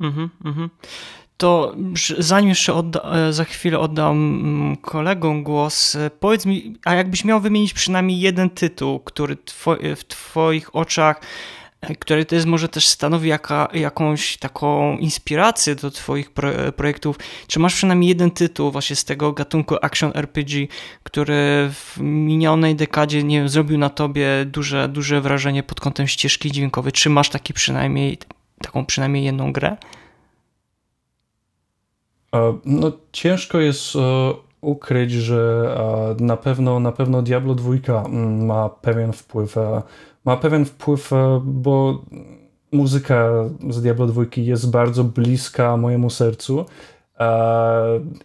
Mhm, mhm. To zanim jeszcze odda, e, za chwilę oddam mm, kolegom głos, e, powiedz mi, a jakbyś miał wymienić przynajmniej jeden tytuł, który twoi, w Twoich oczach które to jest może też stanowi jaka, jakąś taką inspirację do Twoich pro, projektów. Czy masz przynajmniej jeden tytuł właśnie z tego gatunku Action RPG, który w minionej dekadzie nie wiem, zrobił na Tobie duże, duże wrażenie pod kątem ścieżki dźwiękowej? Czy masz taki przynajmniej, taką przynajmniej jedną grę? E, no, ciężko jest e, ukryć, że e, na pewno, na pewno Diablo 2 mm, ma pewien wpływ ma pewien wpływ, e, bo muzyka z Diablo 2 jest bardzo bliska mojemu sercu. E,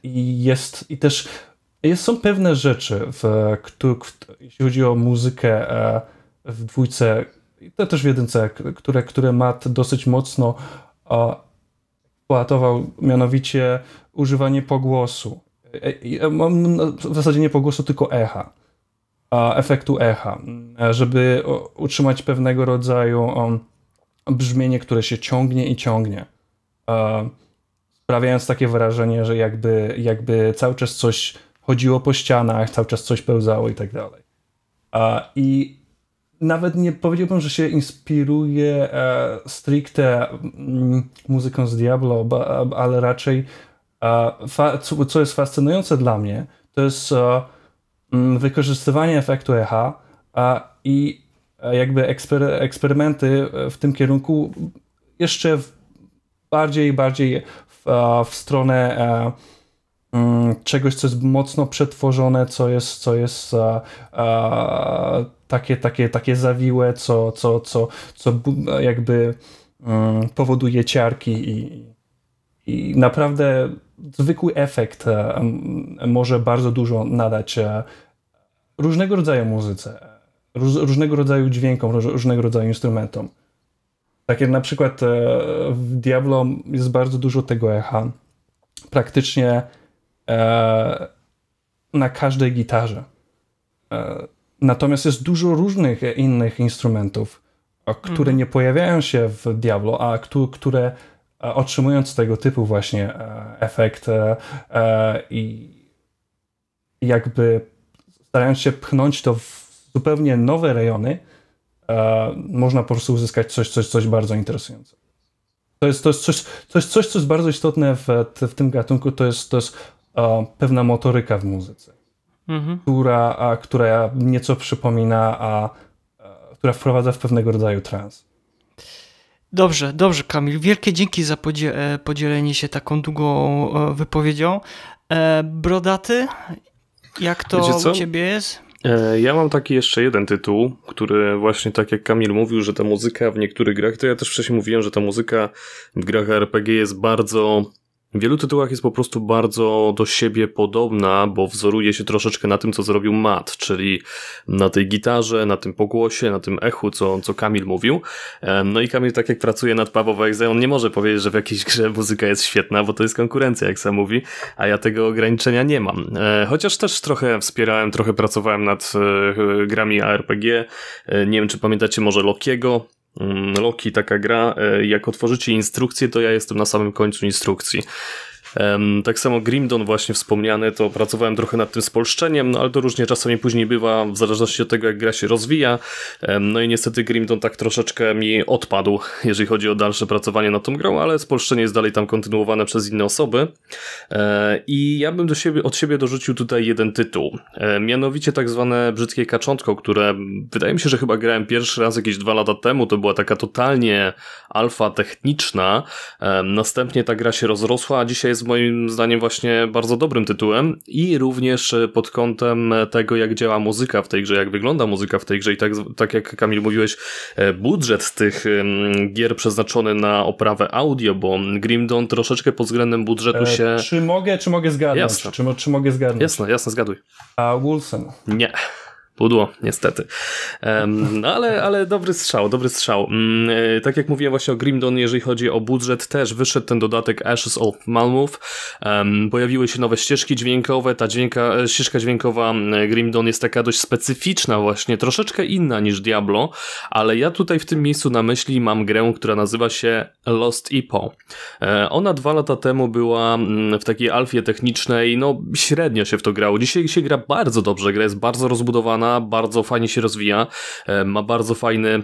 I jest i też jest, są pewne rzeczy, w, w, jeśli chodzi o muzykę e, w dwójce, to też w jedynce, które, które Matt dosyć mocno płatował mianowicie używanie pogłosu. No, w zasadzie nie pogłosu, tylko echa efektu echa, mm, żeby e, utrzymać pewnego rodzaju um, brzmienie, które się ciągnie i ciągnie, sprawiając takie wrażenie, że jakby, jakby cały czas coś chodziło po ścianach, cały czas coś pełzało i tak dalej. I nawet nie powiedziałbym, że się inspiruje e, stricte mm, muzyką z Diablo, ale raczej co jest fascynujące dla mnie, to jest e, Mm, wykorzystywanie efektu EH a, i e, jakby ekspery, eksperymenty e, w tym kierunku jeszcze w, bardziej, bardziej w, e, w stronę mm, czegoś, co jest mocno przetworzone, co jest, co jest a, a, takie, takie, takie zawiłe, co, co, co, co jakby mm, powoduje ciarki i, i naprawdę zwykły efekt może bardzo dużo nadać różnego rodzaju muzyce, róż, różnego rodzaju dźwiękom, róż, różnego rodzaju instrumentom. Tak jak na przykład e, w Diablo jest bardzo dużo tego echa. Praktycznie e, na każdej gitarze. E, natomiast jest dużo różnych innych instrumentów, które mhm. nie pojawiają się w Diablo, a które otrzymując tego typu właśnie efekt i jakby starając się pchnąć to w zupełnie nowe rejony, e, można po prostu uzyskać coś, coś, coś bardzo interesującego. To jest, to jest coś, coś, coś, co jest bardzo istotne w, w tym gatunku, to jest, to jest e, pewna motoryka w muzyce, mhm. która, a, która nieco przypomina, a, a, e, która wprowadza w pewnego rodzaju trans. Dobrze, dobrze Kamil. Wielkie dzięki za e, podzielenie się taką długą e, wypowiedzią. E, brodaty jak to u ciebie jest? E, ja mam taki jeszcze jeden tytuł, który właśnie tak jak Kamil mówił, że ta muzyka w niektórych grach, to ja też wcześniej mówiłem, że ta muzyka w grach RPG jest bardzo w wielu tytułach jest po prostu bardzo do siebie podobna, bo wzoruje się troszeczkę na tym, co zrobił Matt, czyli na tej gitarze, na tym pogłosie, na tym echu, co, co Kamil mówił. No i Kamil, tak jak pracuje nad Pawą Egze, on nie może powiedzieć, że w jakiejś grze muzyka jest świetna, bo to jest konkurencja, jak sam mówi, a ja tego ograniczenia nie mam. E, chociaż też trochę wspierałem, trochę pracowałem nad e, grami ARPG. E, nie wiem, czy pamiętacie może Lokiego, Loki, taka gra, e, jak otworzycie instrukcję, to ja jestem na samym końcu instrukcji. Tak samo Grimdon właśnie wspomniany, to pracowałem trochę nad tym spolszczeniem, no ale to różnie czasami później bywa, w zależności od tego jak gra się rozwija. No i niestety Grimdon tak troszeczkę mi odpadł, jeżeli chodzi o dalsze pracowanie nad tą grą, ale spolszczenie jest dalej tam kontynuowane przez inne osoby. E, I ja bym do siebie, od siebie dorzucił tutaj jeden tytuł, e, mianowicie tak zwane brzydkie kaczątko, które wydaje mi się, że chyba grałem pierwszy raz jakieś dwa lata temu, to była taka totalnie alfa techniczna, następnie ta gra się rozrosła, a dzisiaj jest moim zdaniem właśnie bardzo dobrym tytułem i również pod kątem tego, jak działa muzyka w tej grze, jak wygląda muzyka w tej grze i tak, tak jak Kamil mówiłeś, e, budżet tych gier przeznaczony na oprawę audio, bo Grim Dawn troszeczkę pod względem budżetu e, się... E, czy mogę, czy mogę zgadnąć? Jasne. Czy, czy mogę zgadnąć? Jasne, jasne, zgaduj A Wilson? Nie pudło, niestety. No ale, ale dobry strzał, dobry strzał. Mm, e, tak jak mówiłem właśnie o Grimdon, jeżeli chodzi o budżet, też wyszedł ten dodatek Ashes of Malmów. Pojawiły się nowe ścieżki dźwiękowe. Ta dźwięka, e, ścieżka dźwiękowa Grimdon jest taka dość specyficzna właśnie, troszeczkę inna niż Diablo, ale ja tutaj w tym miejscu na myśli mam grę, która nazywa się Lost Ipo. E, ona dwa lata temu była w takiej alfie technicznej, no średnio się w to grało. Dzisiaj się gra bardzo dobrze, gra jest bardzo rozbudowana, bardzo fajnie się rozwija, e, ma bardzo fajny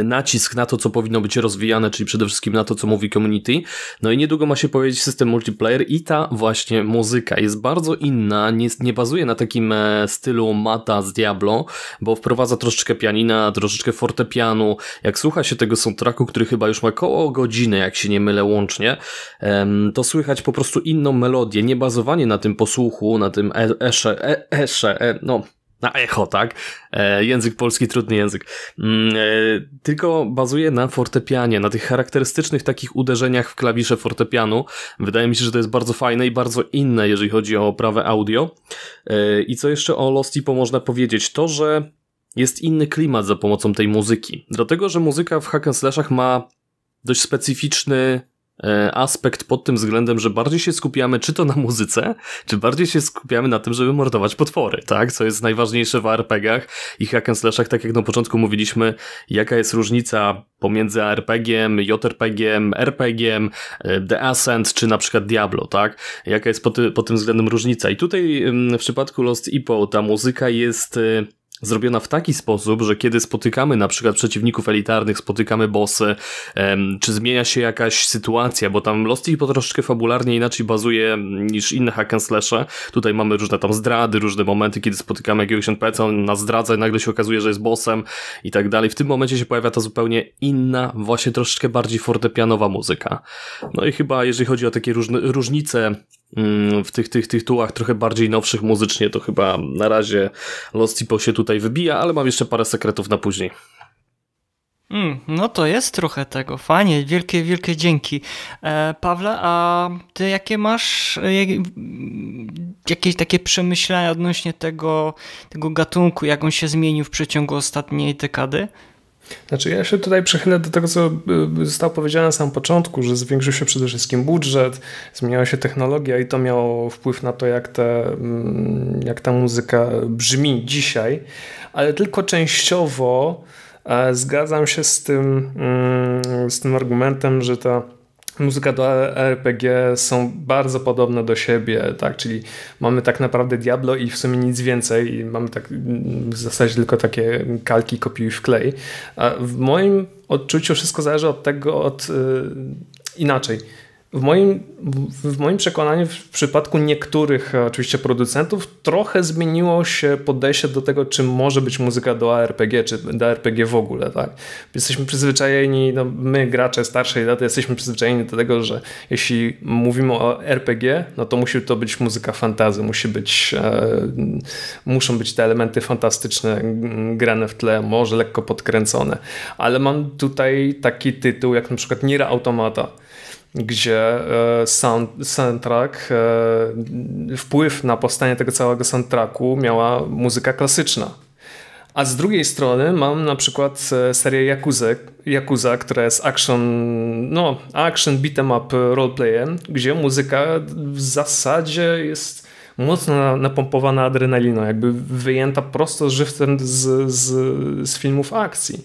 e, nacisk na to, co powinno być rozwijane, czyli przede wszystkim na to, co mówi community. No i niedługo ma się powiedzieć system multiplayer i ta właśnie muzyka jest bardzo inna, nie, nie bazuje na takim e, stylu mata z Diablo, bo wprowadza troszeczkę pianina, troszeczkę fortepianu. Jak słucha się tego soundtracku, który chyba już ma około godziny, jak się nie mylę łącznie, to słychać po prostu inną melodię, nie bazowanie na tym posłuchu, na tym esze, e, esze, e, no na echo, tak? E, język polski, trudny język. Mm, e, tylko bazuje na fortepianie, na tych charakterystycznych takich uderzeniach w klawisze fortepianu. Wydaje mi się, że to jest bardzo fajne i bardzo inne, jeżeli chodzi o oprawę audio. E, I co jeszcze o Lostipo można powiedzieć? To, że jest inny klimat za pomocą tej muzyki. Dlatego, że muzyka w hack ma dość specyficzny E, aspekt pod tym względem, że bardziej się skupiamy czy to na muzyce, czy bardziej się skupiamy na tym, żeby mordować potwory, tak? Co jest najważniejsze w RPG-ach i hack and slashach, tak jak na początku mówiliśmy, jaka jest różnica pomiędzy RPG-iem, JRPG-iem, RPG-iem, e, The Ascent, czy na przykład Diablo, tak? Jaka jest pod, pod tym względem różnica? I tutaj mm, w przypadku Lost Epo ta muzyka jest y, zrobiona w taki sposób, że kiedy spotykamy na przykład przeciwników elitarnych, spotykamy bossy, czy zmienia się jakaś sytuacja, bo tam Lost Hill troszeczkę fabularnie inaczej bazuje mm, niż inne hack and slashe. Tutaj mamy różne tam zdrady, różne momenty, kiedy spotykamy jakiegoś NPC, on nas zdradza i nagle się okazuje, że jest bossem i tak dalej. W tym momencie się pojawia ta zupełnie inna, właśnie troszeczkę bardziej fortepianowa muzyka. No i chyba jeżeli chodzi o takie różne, różnice Mm, w tych, tych tytułach trochę bardziej nowszych muzycznie, to chyba na razie Lost Tipo się tutaj wybija, ale mam jeszcze parę sekretów na później. Mm, no to jest trochę tego. Fajnie, wielkie, wielkie dzięki. E, Pawle, a ty jakie masz e, jak, jakieś takie przemyślenia odnośnie tego, tego gatunku, jak on się zmienił w przeciągu ostatniej dekady? Znaczy, ja się tutaj przychylę do tego, co y, zostało powiedziane na samym początku, że zwiększył się przede wszystkim budżet, zmieniała się technologia i to miało wpływ na to, jak, te, mm, jak ta muzyka brzmi dzisiaj, ale tylko częściowo e, zgadzam się z tym, mm, z tym argumentem, że ta muzyka do RPG są bardzo podobne do siebie, tak? Czyli mamy tak naprawdę Diablo i w sumie nic więcej. I mamy tak w zasadzie tylko takie kalki, kopiuj w klej. A w moim odczuciu wszystko zależy od tego, od yy, inaczej w moim, w moim przekonaniu, w przypadku niektórych e, oczywiście producentów, trochę zmieniło się podejście do tego, czym może być muzyka do ARPG, czy do RPG w ogóle. Tak? Jesteśmy przyzwyczajeni, no, my gracze starszej daty, jesteśmy przyzwyczajeni do tego, że jeśli mówimy o RPG, no to musi to być muzyka fantazy, musi być, e, muszą być te elementy fantastyczne grane w tle, może lekko podkręcone. Ale mam tutaj taki tytuł, jak na przykład Nier Automata gdzie e, sound, soundtrack, e, wpływ na powstanie tego całego soundtracku miała muzyka klasyczna. A z drugiej strony mam na przykład e, serię Yakuza, Yakuza która jest action, no, action beat'em up roleplayem, gdzie muzyka w zasadzie jest mocno napompowana adrenaliną, jakby wyjęta prosto żywcem z, z, z filmów akcji.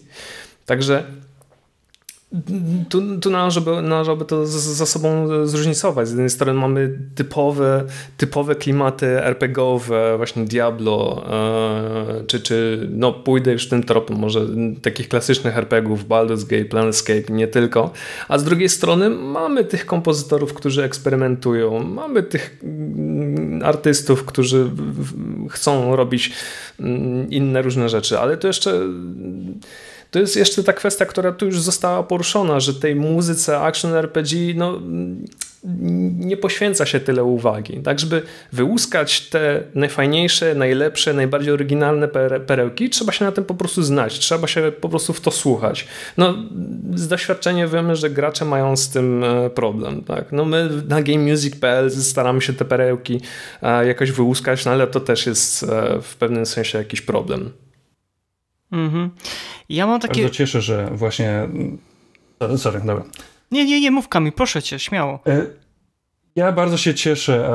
Także tu, tu należałoby, należałoby to z, ze sobą zróżnicować. Z jednej strony mamy typowe, typowe klimaty RPGowe, właśnie Diablo, e, czy, czy no pójdę już tym tropem, może takich klasycznych RPGów, Baldur's Gate, Planescape, nie tylko. A z drugiej strony mamy tych kompozytorów, którzy eksperymentują, mamy tych mm, artystów, którzy chcą robić mm, inne różne rzeczy, ale to jeszcze to jest jeszcze ta kwestia, która tu już została poruszona, że tej muzyce action RPG no, nie poświęca się tyle uwagi. Tak, żeby wyłuskać te najfajniejsze, najlepsze, najbardziej oryginalne perełki, trzeba się na tym po prostu znać, trzeba się po prostu w to słuchać. No, z doświadczenia wiemy, że gracze mają z tym e, problem. Tak? No, my na GameMusic.pl staramy się te perełki e, jakoś wyłuskać, no ale to też jest e, w pewnym sensie jakiś problem. Mhm. Ja mam takie... Bardzo cieszę, że właśnie... Mm, sorry, dobra. Nie, nie, nie, mów mi, proszę cię, śmiało. E, ja bardzo się cieszę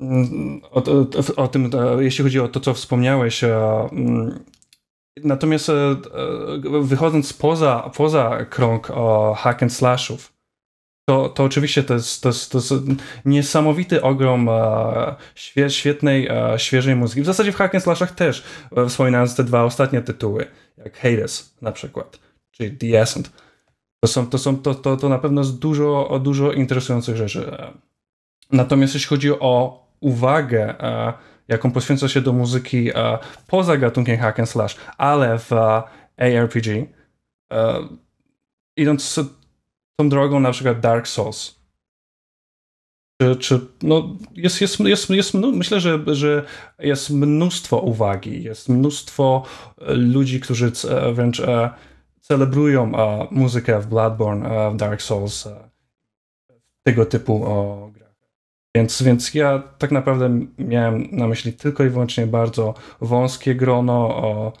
mm, o, o, o tym, jeśli chodzi o to, co wspomniałeś. Mm, natomiast e, e, wychodząc poza, poza krąg hack and slashów, to, to oczywiście to jest, to, jest, to jest niesamowity ogrom e, świetnej, e, świeżej muzyki. W zasadzie w Hack Slashach też e, wspominając te dwa ostatnie tytuły, jak Hades na przykład, czyli The Ascent. To, są, to, są, to, to, to na pewno jest dużo, dużo interesujących rzeczy. Natomiast jeśli chodzi o uwagę, e, jaką poświęca się do muzyki poza gatunkiem hack and slash, ale w ARPG, idąc tą drogą na przykład Dark Souls. Czy, czy no jest, jest, jest, jest, myślę, że, że jest mnóstwo uwagi, jest mnóstwo e, ludzi, którzy e, wręcz e, celebrują muzykę w Bloodborne, w Dark Souls, tego typu o, grach. Więc, więc ja tak naprawdę miałem na myśli tylko i wyłącznie bardzo wąskie grono o,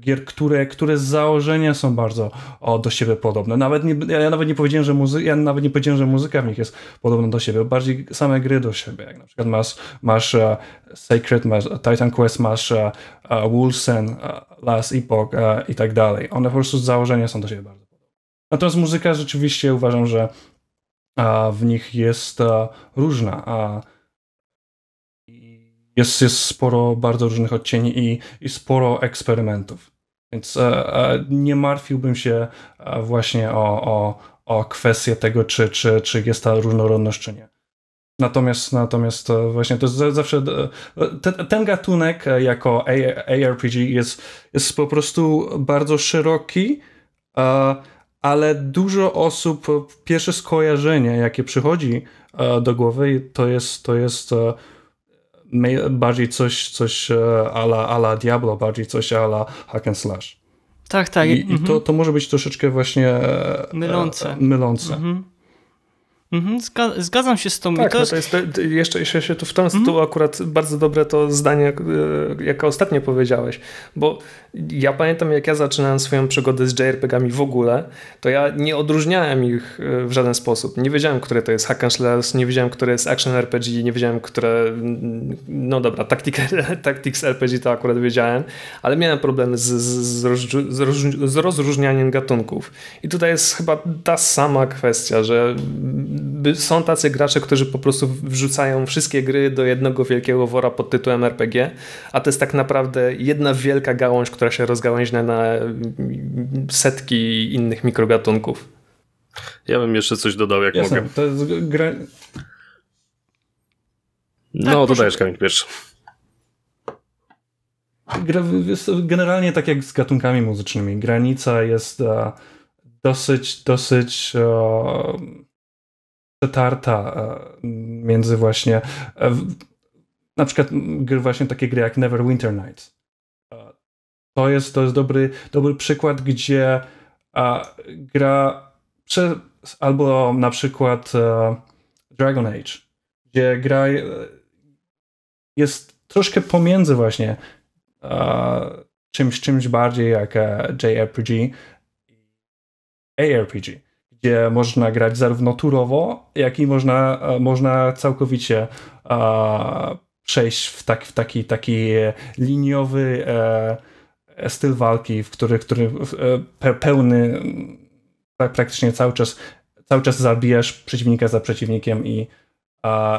gier, które, które z założenia są bardzo o, do siebie podobne. Nawet nie, ja nawet nie powiedziałem, że muzyka, ja nawet nie powiedziałem, że muzyka w nich jest podobna do siebie, bardziej same gry do siebie. Jak na przykład masz, masz uh, Sacred, masz e, Titan Quest, masz uh, uh, Last Epoch i tak dalej. One po prostu z założenia są do siebie bardzo podobne. Natomiast muzyka rzeczywiście uważam, że w nich jest różna jest, jest sporo bardzo różnych odcieni i, i sporo eksperymentów. Więc e, e, nie martwiłbym się e, właśnie o, o, o kwestię tego, czy, czy, czy jest ta różnorodność, czy nie. Natomiast, natomiast właśnie to jest zawsze. Ten, ten gatunek jako ARPG jest, jest po prostu bardzo szeroki, ale dużo osób, pierwsze skojarzenie, jakie przychodzi do głowy, to jest, to jest bardziej coś, coś e, ala, ala Diablo, bardziej coś ala hack and slash. Tak, tak. I, mhm. i to, to może być troszeczkę właśnie e, e, mylące. mylące. Mhm. Mhm, zgadzam się z tą. Tak, to, no to jest, jeszcze, jeszcze się tu w tą mhm. tu akurat bardzo dobre to zdanie, e, jaka ostatnio powiedziałeś, bo ja pamiętam, jak ja zaczynałem swoją przygodę z JRPG-ami w ogóle, to ja nie odróżniałem ich e, w żaden sposób. Nie wiedziałem, które to jest hack and slash, nie wiedziałem, które jest action RPG, nie wiedziałem, które... No dobra, taktika, tactics RPG to akurat wiedziałem, ale miałem problemy z, z, z rozróżnianiem gatunków. I tutaj jest chyba ta sama kwestia, że są tacy gracze, którzy po prostu wrzucają wszystkie gry do jednego wielkiego wora pod tytułem RPG, a to jest tak naprawdę jedna wielka gałąź, która się rozgałęźnia na mm, setki innych mikrogatunków. Ja bym jeszcze coś dodał, jak Jasne, mogę. To jest gra... No, tak, dodajesz Kamil pierwszy. Gra, generalnie tak jak z gatunkami muzycznymi, granica jest e, dosyć, dosyć e, przetarta e, między właśnie e, na przykład gry, właśnie takie gry jak Neverwinter Nights. E, to jest, to jest dobry, dobry przykład, gdzie gra prze, albo na przykład Dragon Age, gdzie gra jest troszkę pomiędzy właśnie czymś, czymś bardziej jak JRPG i ARPG gdzie można grać zarówno turowo, jak i można, e, można całkowicie e, przejść w, tak, w taki, taki liniowy e, styl walki, w który, który e, pełny tak praktycznie cały czas, cały czas zabijasz przeciwnika za przeciwnikiem i,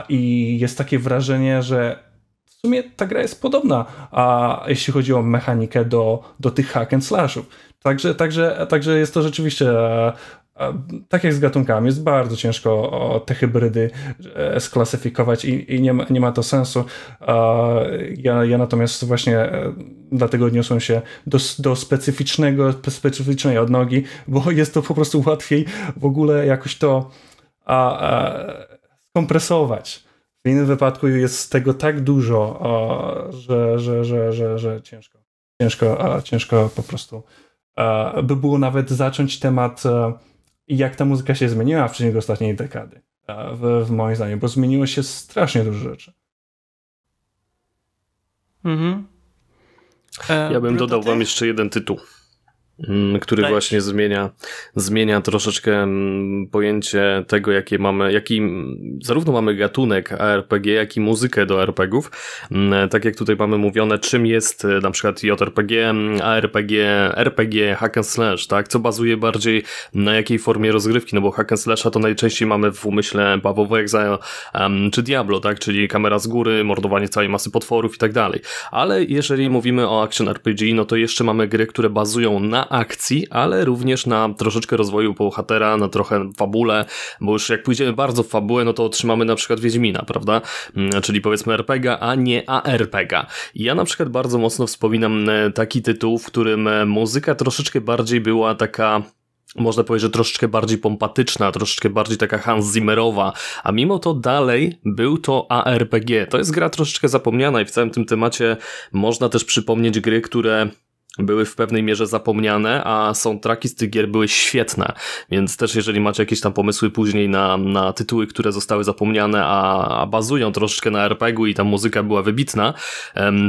i jest takie wrażenie, że w sumie ta gra jest podobna, a jeśli chodzi o mechanikę do, do tych hack and slashów. Także, także, także jest to rzeczywiście e, tak jak z gatunkami, jest bardzo ciężko te hybrydy e, sklasyfikować i, i nie, ma, nie, ma, to sensu. Ja, ja, natomiast właśnie e, dlatego odniosłem się do, do specyficznego, specyficznej odnogi, bo jest to po prostu łatwiej w ogóle jakoś to skompresować. W innym wypadku jest z tego tak dużo, że, że, że, że, że ciężko. Ciężko, ciężko po prostu, e, by było nawet zacząć temat i jak ta muzyka się zmieniła w przeciągu ostatniej dekady, w, w moim zdaniu, bo zmieniło się strasznie dużo rzeczy. Mhm. ja bym dodał wam jeszcze jeden tytuł. Mm, który Daj. właśnie zmienia, zmienia troszeczkę mm, pojęcie tego, jakie mamy, jaki mm, zarówno mamy gatunek ARPG, jak i muzykę do RPGów. Tak jak tutaj mamy mówione, czym jest e, na przykład JRPG, ARPG, RPG, hack and slash, tak? Co bazuje bardziej na jakiej formie rozgrywki, no bo hack and slasha to najczęściej mamy w umyśle Paweł Exile um, czy Diablo, tak? Czyli kamera z góry, mordowanie całej masy potworów i tak dalej. Ale jeżeli mówimy o action RPG, no to jeszcze mamy gry, które bazują na akcji, ale również na troszeczkę rozwoju bohatera, na trochę fabule, bo już jak pójdziemy bardzo w fabułę, no to otrzymamy na przykład Wiedźmina, prawda? Mm, czyli powiedzmy RPG, a nie ARPG. Ja na przykład bardzo mocno wspominam e, taki tytuł, w którym e, muzyka troszeczkę bardziej była taka można powiedzieć, że troszeczkę bardziej pompatyczna, troszeczkę bardziej taka Hans Zimmerowa, a mimo to dalej był to ARPG. To jest gra troszeczkę zapomniana i w całym tym temacie można też przypomnieć gry, które były w pewnej mierze zapomniane, a soundtracki z tych gier były świetne, więc też jeżeli macie jakieś tam pomysły później na, na tytuły, które zostały zapomniane, a, a bazują troszeczkę na RPG-u i tam muzyka była wybitna,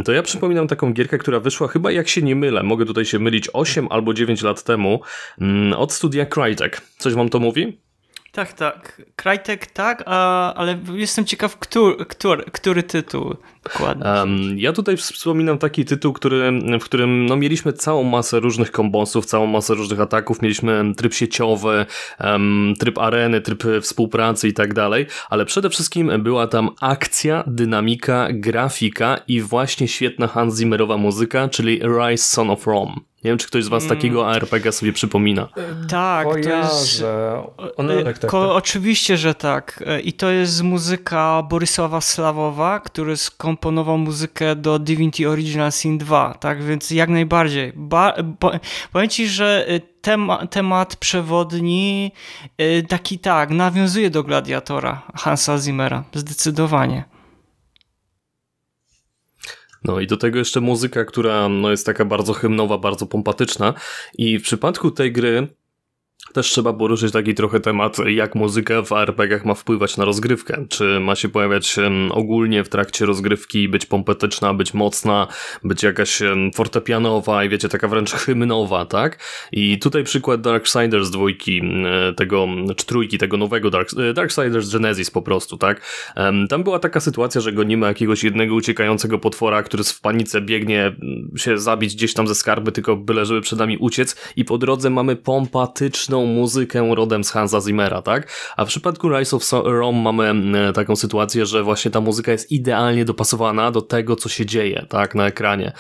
to ja przypominam taką gierkę, która wyszła chyba, jak się nie mylę, mogę tutaj się mylić, 8 albo 9 lat temu mm, od studia Crytek. Coś wam to mówi? Tak, tak. Krajtek tak, a, ale jestem ciekaw, który, który, który tytuł dokładnie. Um, ja tutaj wspominam taki tytuł, który, w którym no, mieliśmy całą masę różnych kombosów, całą masę różnych ataków, mieliśmy tryb sieciowy, um, tryb areny, tryb e, współpracy i tak dalej, ale przede wszystkim była tam akcja, dynamika, grafika i właśnie świetna Hans Zimmerowa muzyka, czyli Rise Son of Rome. Nie wiem, czy ktoś z was mm. takiego ARPG sobie przypomina. E, tak, Kojarzę. to jest... E, no, e, tak, tak, Ko tak. oczywiście, że tak. I to jest muzyka Borysława Slawowa, który skomponował muzykę do Divinity Original Sin 2, tak? Więc jak najbardziej. Ba powiem ci, że tema, temat przewodni taki tak, nawiązuje do Gladiatora Hansa Zimmera, zdecydowanie. No i do tego jeszcze muzyka, która no, jest taka bardzo hymnowa, bardzo pompatyczna. I w przypadku tej gry też trzeba poruszyć taki trochę temat, jak muzyka w RPGach ma wpływać na rozgrywkę. Czy ma się pojawiać ogólnie w trakcie rozgrywki, być pompetyczna, być mocna, być jakaś fortepianowa i wiecie, taka wręcz hymnowa, tak? I tutaj przykład Darksiders dwójki, tego, czy trójki, tego nowego Dark, e, Darksiders Genesis po prostu, tak? Tam była taka sytuacja, że gonimy jakiegoś jednego uciekającego potwora, który w panice biegnie się zabić gdzieś tam ze skarby, tylko byle żeby przed nami uciec i po drodze mamy pompatyczne muzykę rodem z Hansa Zimmera, tak? A w przypadku Rise of Rome mamy e, taką sytuację, że właśnie ta muzyka jest idealnie dopasowana do tego, co się dzieje, tak, na ekranie.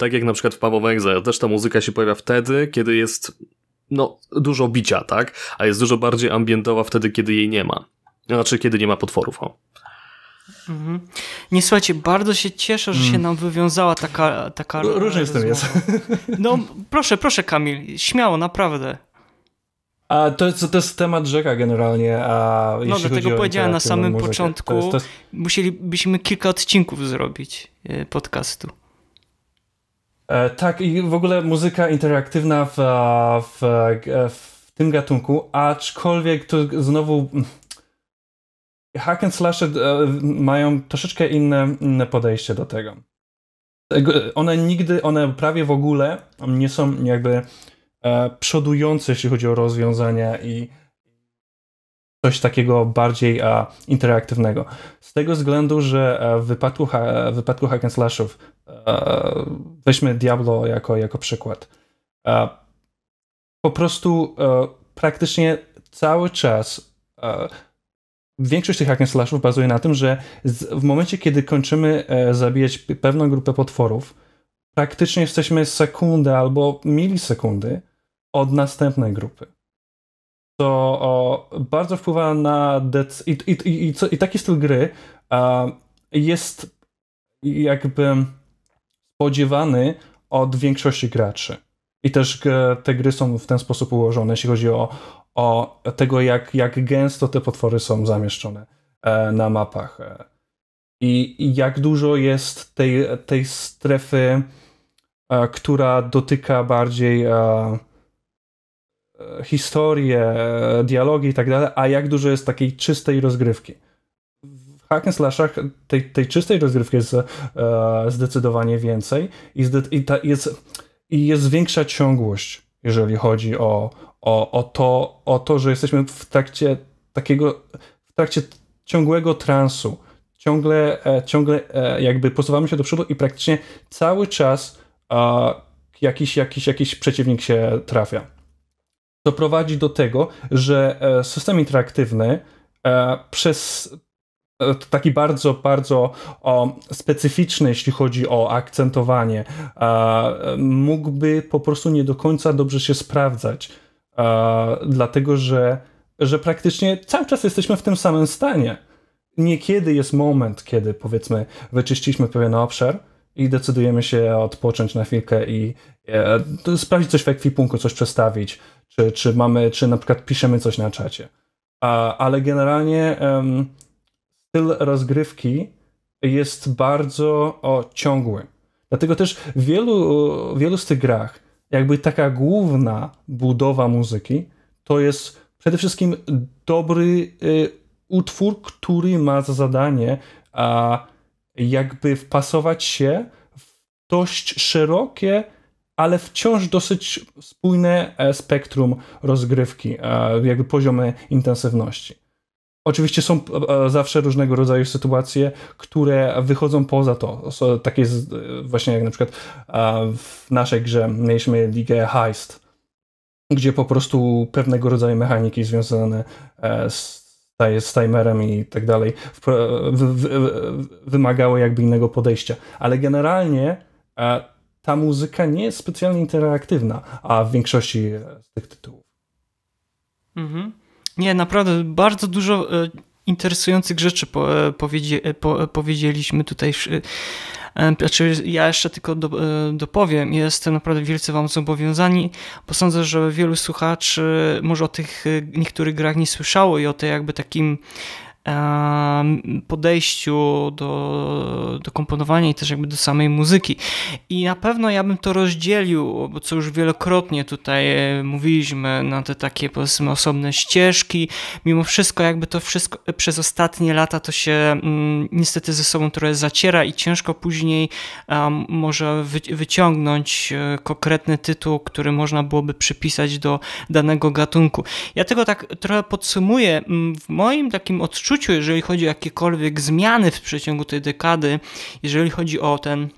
tak jak na przykład w Paweł Węgze, też ta muzyka się pojawia wtedy, kiedy jest no, dużo bicia, tak? A jest dużo bardziej ambientowa wtedy, kiedy jej nie ma. Znaczy, kiedy nie ma potworów. O. Mhm. Nie słuchajcie, bardzo się cieszę, że mm. się nam wywiązała taka. taka Różnie z tym jest. No proszę, proszę, Kamil, śmiało, naprawdę. A to, to, to jest temat rzeka generalnie. A no, dlatego powiedziałem na samym muzykę, początku, to jest, to jest... musielibyśmy kilka odcinków zrobić y, podcastu. E, tak, i w ogóle muzyka interaktywna w, w, e, e, w tym gatunku, aczkolwiek to znowu mm, hack and slashy e, mają troszeczkę inne, inne podejście do tego. One nigdy, one prawie w ogóle nie są jakby E, przodujące, jeśli chodzi o rozwiązania i coś takiego bardziej a, e, interaktywnego. Z tego względu, że e, w wypadku, ha, w wypadku hack and slashów a, weźmy Diablo jako, jako przykład. A, po prostu praktycznie cały czas większość tych hack and slashów bazuje na tym, że z, w momencie, kiedy kończymy zabijać pewną grupę potworów, praktycznie jesteśmy sekundę albo milisekundy od następnej grupy. To o, bardzo wpływa na dec- i, i, i, i, co, i taki styl gry a, jest jakby spodziewany od większości graczy. I też te gry są w ten sposób ułożone, jeśli chodzi o, o tego, jak, jak gęsto te potwory są zamieszczone e, na mapach. E. I, i jak dużo jest tej, tej strefy, e, która dotyka bardziej E, historię, e, dialogi i tak dalej, a jak dużo jest takiej czystej rozgrywki. W hack and slashach tej, tej czystej rozgrywki jest e, zdecydowanie więcej i, zde i, ta, jest, i jest większa ciągłość, jeżeli chodzi o, o, o, to, o to, że jesteśmy w trakcie takiego, w trakcie ciągłego transu. Ciągle, e, ciągle e, jakby posuwamy się do przodu i praktycznie cały czas jakiś, jakiś, jakiś przeciwnik się trafia to prowadzi do tego, że e, system interaktywny e, przez e, taki bardzo, bardzo specyficzny, jeśli chodzi o akcentowanie, mógłby po prostu nie do końca dobrze się sprawdzać, dlatego że, że praktycznie cały czas jesteśmy w tym samym stanie. Niekiedy jest moment, kiedy powiedzmy wyczyściliśmy pewien obszar, i decydujemy się odpocząć na chwilkę i e, sprawdzić coś w ekwipunku, coś przestawić, czy, czy mamy, czy na przykład piszemy coś na czacie. A, ale generalnie um, styl rozgrywki jest bardzo o, ciągły. Dlatego też w wielu, wielu z tych grach jakby taka główna budowa muzyki to jest przede wszystkim dobry y, utwór, który ma za zadanie a, jakby wpasować się w dość szerokie, ale wciąż dosyć spójne e, spektrum rozgrywki, e, jakby poziomy intensywności. Oczywiście są e, zawsze różnego rodzaju sytuacje, które wychodzą poza to. Takie jest właśnie jak na przykład w naszej grze mieliśmy ligę Heist, gdzie po prostu pewnego rodzaju mechaniki związane z jest z timerem i tak dalej, wymagało jakby innego podejścia. Ale generalnie e, ta muzyka nie jest specjalnie interaktywna, a w większości e, z tych tytułów. Mhm. Nie, naprawdę bardzo dużo e, interesujących rzeczy po, powiedzieliśmy tutaj znaczy, ja jeszcze tylko do, e, dopowiem, jestem naprawdę wielce Wam zobowiązani, bo sądzę, że wielu słuchaczy może o tych e, niektórych grach nie słyszało i o tej jakby takim podejściu do, do komponowania i też jakby do samej muzyki. I na pewno ja bym to rozdzielił, bo co już wielokrotnie tutaj e, mówiliśmy, na te takie powiedzmy osobne ścieżki. Mimo wszystko jakby to wszystko e, przez ostatnie lata to się mm, niestety ze sobą trochę zaciera i ciężko później um, może wy, wyciągnąć e, konkretny tytuł, który można byłoby przypisać do danego gatunku. Ja tego tak trochę podsumuję. Mm, w moim takim odczuciu odczuciu, jeżeli chodzi o jakiekolwiek zmiany w przeciągu tej dekady, jeżeli chodzi o ten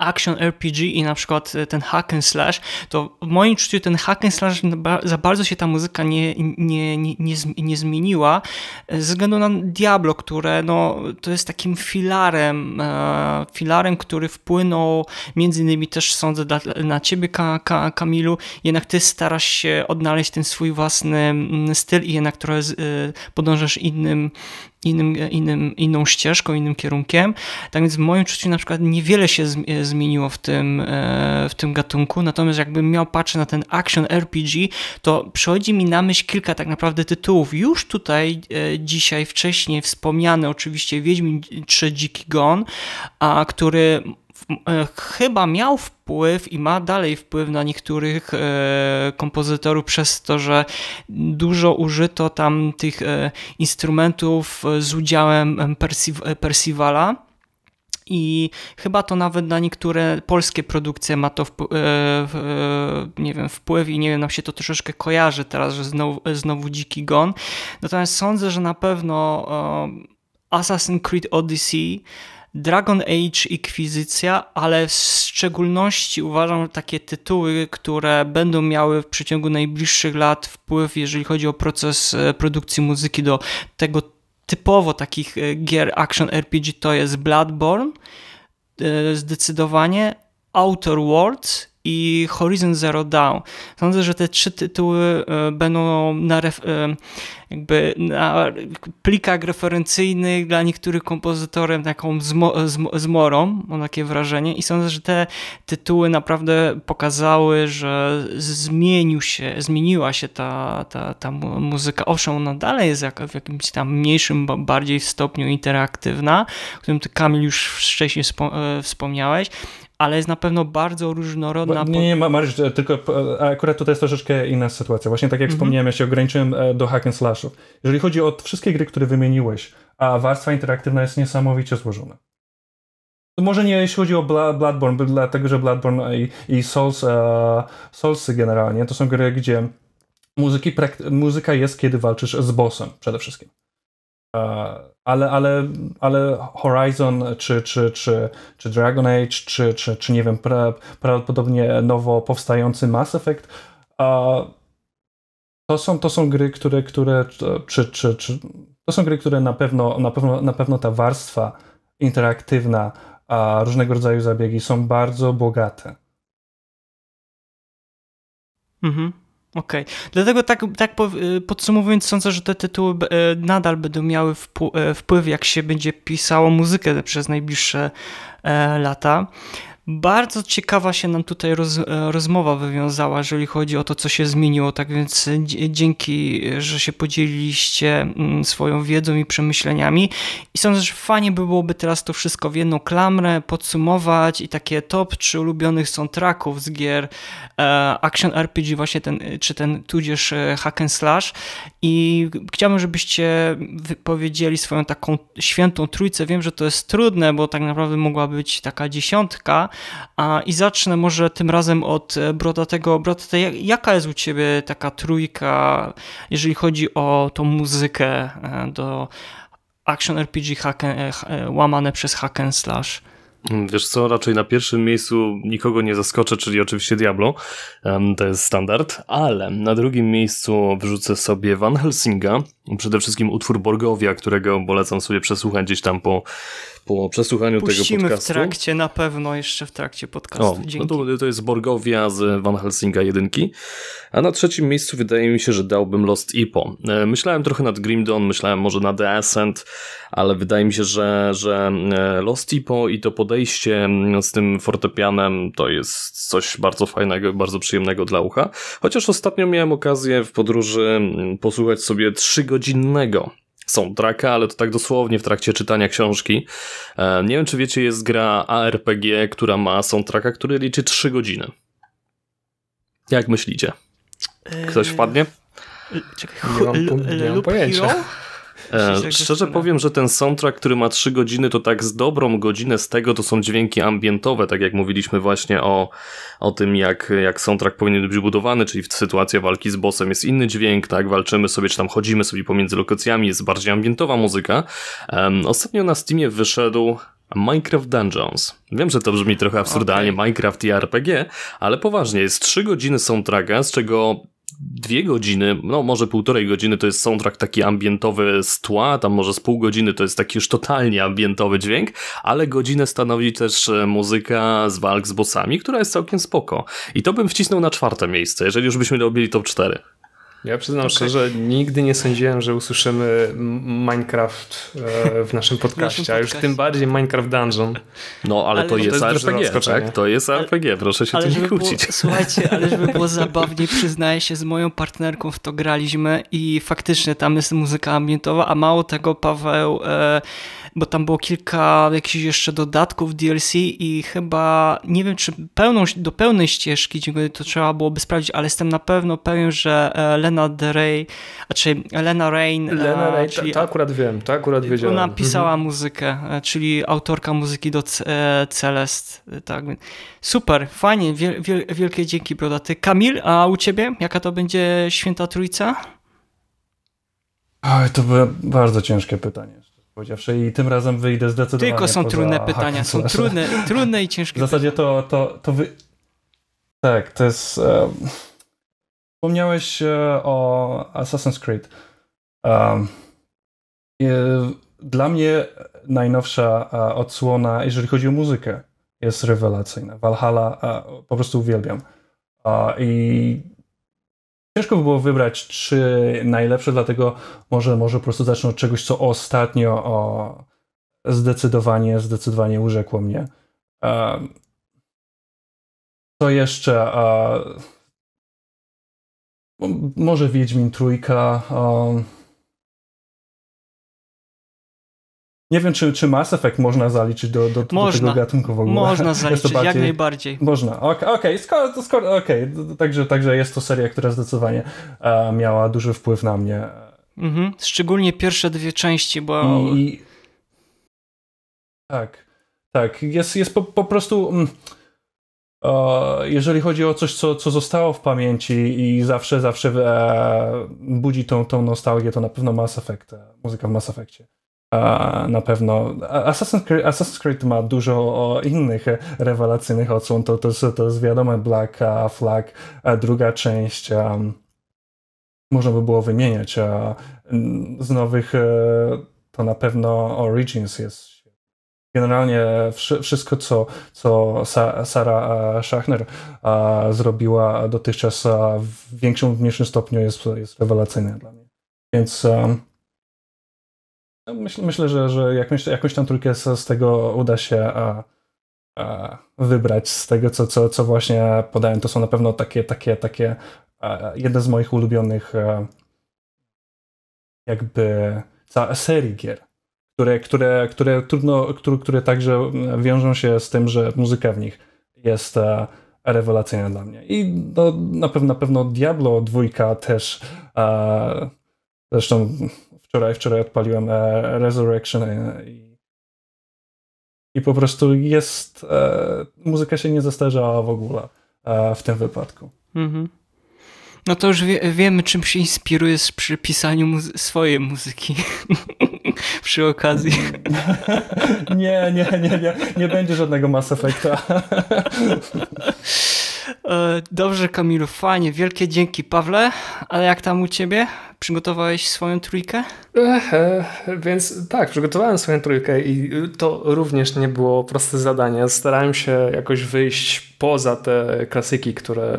action RPG i na przykład e, ten hack and slash, to w moim odczuciu ten hack and slash za bardzo się ta muzyka nie, nie, nie, nie, nie zmieniła e, ze względu na Diablo, które no, to jest takim filarem, e, filarem, który wpłynął między innymi też sądzę na ciebie Kamilu, jednak ty starasz się odnaleźć ten swój własny mm, styl i jednak trochę podążasz innym, innym, innym, inną ścieżką, innym kierunkiem. Tak więc w moim czuciu na przykład niewiele się zmieniło w tym, e, w tym gatunku, natomiast jakbym miał patrzeć na ten action RPG, to przychodzi mi na myśl kilka tak naprawdę tytułów. Już tutaj e, dzisiaj wcześniej wspomniany oczywiście Wiedźmin 3 Dziki Gon, a który E, chyba miał wpływ i ma dalej wpływ na niektórych e, kompozytorów przez to, że dużo użyto tam tych e, instrumentów z udziałem Percivala. I chyba to nawet na niektóre polskie produkcje ma to wpływ, nie wiem, wpływ i nie wiem, nam się to troszeczkę kojarzy teraz, że znowu, znowu dziki gon. Natomiast sądzę, że na pewno Assassin's Creed Odyssey Dragon Age Inkwizycja, ale w szczególności uważam takie tytuły, które będą miały w przeciągu najbliższych lat wpływ, jeżeli chodzi o proces e, produkcji muzyki do tego typowo takich e, gier action RPG, to jest Bloodborne e, zdecydowanie, Outer Worlds i Horizon Zero Dawn. Sądzę, że te trzy tytuły będą na, jakby na plikach referencyjnych dla niektórych kompozytorem taką zmo, zmorą, mam takie wrażenie i sądzę, że te tytuły naprawdę pokazały, że zmienił się, zmieniła się ta, ta, ta muzyka. Owszem, ona dalej jest jak, w jakimś tam mniejszym, bardziej stopniu interaktywna, o którym ty Kamil już wcześniej wspom e, wspomniałeś, ale jest na pewno bardzo różnorodna. Bo, nie, nie, Mariusz, tylko e, akurat tutaj jest troszeczkę inna sytuacja. Właśnie tak jak mm -hmm. wspomniałem, ja się ograniczyłem e, do hack and slash jeżeli chodzi o wszystkie gry, które wymieniłeś, a warstwa interaktywna jest niesamowicie złożona. Może nie jeśli chodzi o Bloodborne, bo dlatego że Bloodborne i, i Souls, e, Soulsy generalnie to są gry, gdzie muzyki, muzyka jest, kiedy walczysz z bossem przede wszystkim. E, ale, ale, ale Horizon, czy, czy, czy, czy Dragon Age, czy, czy, czy nie wiem, prawdopodobnie nowo powstający Mass Effect, a to są, to są gry, które, które czy, czy, czy, to są gry, które na pewno, na pewno, na pewno ta warstwa interaktywna, a różnego rodzaju zabiegi są bardzo bogate. Mhm. Okej. Okay. Dlatego tak, tak y, podsumowując, sądzę, że te tytuły y, nadal będą miały y, wpływ, jak się będzie pisało muzykę przez najbliższe e, lata. Bardzo ciekawa się nam tutaj roz, e, rozmowa wywiązała, jeżeli chodzi o to, co się zmieniło. Tak więc dzięki, że się podzieliliście mm, swoją wiedzą i przemyśleniami. I sądzę, że fajnie by byłoby teraz to wszystko w jedną klamrę podsumować i takie top 3 ulubionych soundtracków z gier e, Action RPG, właśnie ten, czy ten tudzież e, Hack and Slash. I chciałbym, żebyście powiedzieli swoją taką świętą trójcę. Wiem, że to jest trudne, bo tak naprawdę mogła być taka dziesiątka a, I zacznę może tym razem od e, Brodatego. Brodate, jaka jest u Ciebie taka trójka, jeżeli chodzi o tą muzykę e, do action RPG hack, e, łamane przez hack and slash? Mm, wiesz co, raczej na pierwszym miejscu nikogo nie zaskoczę, czyli oczywiście Diablo, to jest standard, ale na drugim miejscu wrzucę sobie Van Helsinga, Przede wszystkim utwór Borgowia, którego polecam sobie przesłuchać gdzieś tam po, po przesłuchaniu Puścimy tego podcastu. w trakcie na pewno, jeszcze w trakcie podcastu. O, Dzięki. No to, to jest Borgowia z Van Helsinga Jedynki. A na trzecim miejscu wydaje mi się, że dałbym Lost Ipo. E, myślałem trochę nad Grim Dawn, myślałem może na The Ascent, ale wydaje mi się, że, że e, Lost Ipo i to podejście z tym fortepianem to jest coś bardzo fajnego, bardzo przyjemnego dla ucha. Chociaż ostatnio miałem okazję w podróży posłuchać sobie 3 godziny rodzinnego. Są ale to tak dosłownie w trakcie czytania książki. E, nie wiem, czy wiecie, jest gra ARPG, która ma soundtracka, który liczy 3 godziny. Jak myślicie? Ktoś e, wpadnie? Czekaj, nie mam, nie mam pojęcia. Hero? E, szczerze powiem, że ten soundtrack, który ma 3 godziny, to tak z dobrą godzinę z tego to są dźwięki ambientowe, tak jak mówiliśmy właśnie o, o tym, jak, jak soundtrack powinien być budowany, czyli w sytuacji walki z bossem jest inny dźwięk, tak, walczymy sobie, czy tam chodzimy sobie pomiędzy lokacjami, jest bardziej ambientowa muzyka. E, ostatnio na Steamie wyszedł Minecraft Dungeons. Wiem, że to brzmi trochę absurdalnie, okay. Minecraft i RPG, ale poważnie, jest 3 godziny soundtracka, z czego dwie godziny, no może półtorej godziny to jest soundtrack taki ambientowy z tła, tam może z pół godziny to jest taki już totalnie ambientowy dźwięk, ale godzinę stanowi też e, muzyka z walk z bossami, która jest całkiem spoko. I to bym wcisnął na czwarte miejsce, jeżeli już byśmy robili top cztery. Ja przyznam okay. szczerze, nigdy nie sądziłem, że usłyszymy Minecraft e, w naszym podcaście, a już tym bardziej Minecraft Dungeon. No, ale, ale to, jest to, jest RPG, tak? To jest RPG, proszę się ale, tu nie kłócić. Było, słuchajcie, ale żeby było zabawnie, przyznaję się, z moją partnerką w to graliśmy i faktycznie tam jest muzyka ambientowa, a mało tego Paweł... E, bo tam było kilka jakichś jeszcze dodatków DLC i chyba nie wiem, czy pełną, do pełnej ścieżki to trzeba byłoby sprawdzić, ale jestem na pewno pewien, że e, Lena Del Rey, znaczy Lena Rain, e, Lena Rain czyli, ta, to akurat wiem, ta akurat wiedziałem. Ona mhm. pisała mhm. muzykę, e, czyli autorka muzyki do Celest. Tak. Super, fajnie, wiel, wiel, wielkie dzięki brodaty. Kamil, a u ciebie jaka to będzie Święta Trójca? Oj, to było bardzo ciężkie pytanie powiedziawszy i tym razem wyjdę zdecydowanie Tylko są trudne pytania, są trudne, trudne i ciężkie. W zasadzie to, to, to wy... Tak, to jest... Um... Wspomniałeś e, o Assassin's Creed. Um... Dla mnie najnowsza e, odsłona, jeżeli chodzi o muzykę, jest rewelacyjna. Valhalla po prostu uwielbiam. I Ciężko by było wybrać trzy najlepsze, dlatego może, może po prostu zacznę od czegoś, co ostatnio o, zdecydowanie, zdecydowanie urzekło mnie. co jeszcze? E, może Wiedźmin Trójka. Nie wiem, czy, czy Mass Effect można zaliczyć do, do, do tego gatunku w ogóle. Można zaliczyć, bardziej... jak najbardziej. Można, okej, okay, okay, skoro, skoro, okay. także, także jest to seria, która zdecydowanie e, miała duży wpływ na mnie. Mhm. Szczególnie pierwsze dwie części, bo... I... Tak, tak, jest, jest po, po prostu... E, jeżeli chodzi o coś, co, co zostało w pamięci i zawsze, zawsze e, budzi tą, tą nostalgię, to na pewno Mass Effect, e, muzyka w Mass Effectie na pewno. Assassin's Creed, Assassin's Creed, ma dużo innych rewelacyjnych odsłon, to, to, jest, to jest wiadome Black Flag, druga część. Um, można by było wymieniać. A z nowych e, to na pewno Origins jest generalnie wszystko, co, co Sara e, Schachner zrobiła dotychczas w większym lub mniejszym stopniu jest, jest rewelacyjne dla mnie. Więc um, no, myślę, myślę że, że jakąś, jakąś tam trójkę z, tego uda się a, a wybrać. Z tego, co, co, co właśnie podałem, to są na pewno takie, takie, takie a, z moich ulubionych a, jakby serii gier, które, które, które trudno, które, które także wiążą się z tym, że muzyka w nich jest rewelacyjna dla mnie. I no, na, pewno, na pewno Diablo dwójka też a, zresztą wczoraj, wczoraj odpaliłem e, Resurrection e, i, i po prostu jest, e, muzyka się nie zastarzała w ogóle w tym wypadku. Mhm. No to już wie, wiemy, czym się inspirujesz przy pisaniu muzy swojej muzyki. przy okazji. nie, nie, nie, nie. Nie będzie żadnego Mass Effecta. E, dobrze, Kamilu, fajnie. Wielkie dzięki, Pawle. Ale jak tam u ciebie? Przygotowałeś swoją trójkę? Ehe, więc tak, przygotowałem swoją trójkę i to również nie było proste zadanie. Starałem się jakoś wyjść poza te klasyki, które,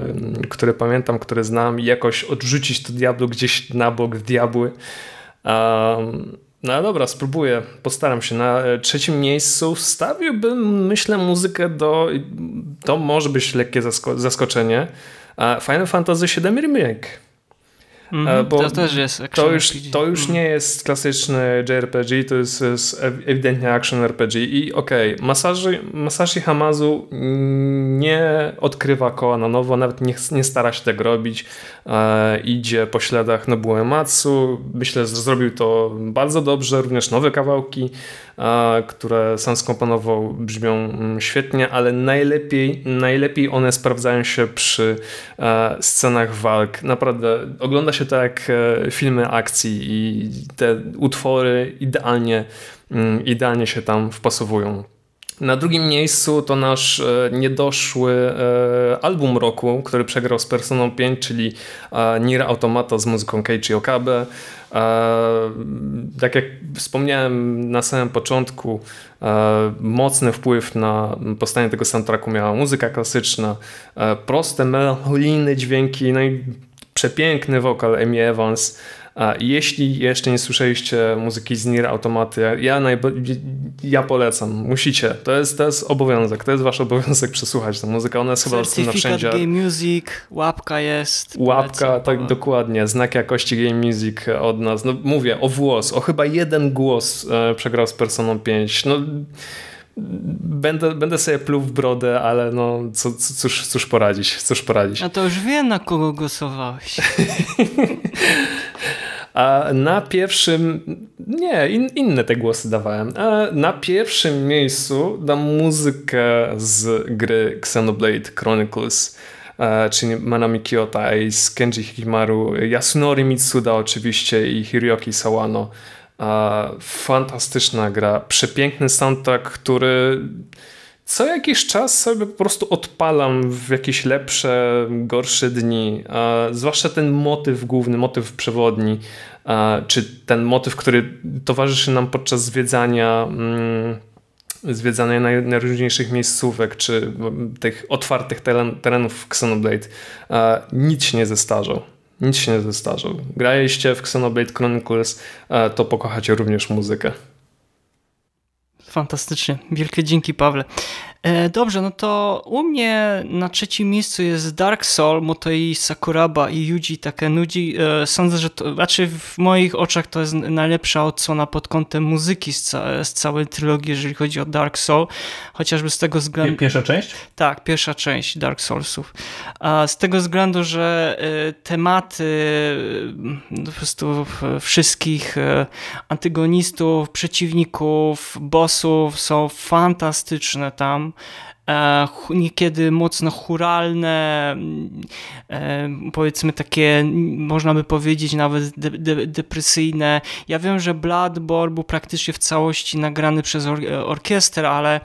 które pamiętam, które znam i jakoś odrzucić to Diablo gdzieś na bok w Diabły. Um, no dobra, spróbuję, postaram się. Na e, trzecim miejscu wstawiłbym, myślę, muzykę do. To może być lekkie zasko zaskoczenie. Final Fantasy VII Remake. Mm, bo to też jest action to już, RPG. To już nie mhm. jest klasyczny JRPG, to jest, jest ewidentnie action RPG i okej, okay, Masashi, Hamazu nie odkrywa koła na nowo, nawet nie, nie stara się tego robić, e, idzie po śladach Nobuo Matsu, myślę, że zrobił to bardzo dobrze, również nowe kawałki które sam skomponował, brzmią mm, świetnie, ale najlepiej, najlepiej one sprawdzają się przy e, scenach walk. Naprawdę ogląda się tak filmy akcji i te utwory idealnie, mm, idealnie się tam wpasowują. Na drugim miejscu to nasz e, niedoszły album roku, który przegrał z Personą 5, czyli Nier Automata z muzyką Keiichi Okabe. E, tak jak wspomniałem na samym początku, e, mocny wpływ na powstanie tego soundtracku miała muzyka klasyczna, e, proste, melancholijne dźwięki, no i przepiękny wokal Amy Evans, jeśli jeszcze nie słyszeliście muzyki z Nier Automaty, ja, najba- ja polecam, musicie. To jest, to jest obowiązek, to jest wasz obowiązek przesłuchać tę muzykę. Ona jest chyba dostępna wszędzie. Game Music, łapka jest. Łapka, polecam, tak dokładnie, znak jakości Game Music od nas. No mówię, o włos, o chyba jeden głos e, przegrał z Personą 5. No będę, będę sobie pluł w brodę, ale no co, co, cóż, cóż poradzić, cóż poradzić. A to już wie na kogo głosowałeś. A na pierwszym, nie, in, inne te głosy dawałem. A na pierwszym miejscu dam muzykę z gry Xenoblade Chronicles, e, czyli Manami Kiyota i z Kenji Hikimaru, Yasunori Mitsuda oczywiście i Hiroki Sawano. Fantastyczna gra, przepiękny soundtrack, który co jakiś czas sobie po prostu odpalam w jakieś lepsze, gorsze dni. Zwłaszcza ten motyw główny, motyw przewodni, czy ten motyw, który towarzyszy nam podczas zwiedzania mm, zwiedzania najróżniejszych miejscówek czy mm, tych otwartych terenów w Xenoblade, nic się nie zestarzał. Nic się nie zestarzał. Grajeście w Xenoblade Chronicles, e, to pokochacie również muzykę. Fantastycznie. Wielkie dzięki, Pawle. E, dobrze, no to u mnie na trzecim miejscu jest Dark Soul, Motoi Sakuraba i Yuji Takenudi. E, sądzę, że to, raczej znaczy w moich oczach to jest najlepsza odsłona pod kątem muzyki z, ca z całej trylogii, jeżeli chodzi o Dark Soul, chociażby z tego względu... Pierwsza część? Tak, pierwsza część Dark Soulsów. A z tego względu, że e, tematy no, po prostu wszystkich antygonistów, przeciwników, bossów są fantastyczne tam e, niekiedy mocno churalne, mm, e, powiedzmy takie, można by powiedzieć, nawet de, de, depresyjne. Ja wiem, że Bloodborne był praktycznie w całości nagrany przez or, e, orkiestrę, ale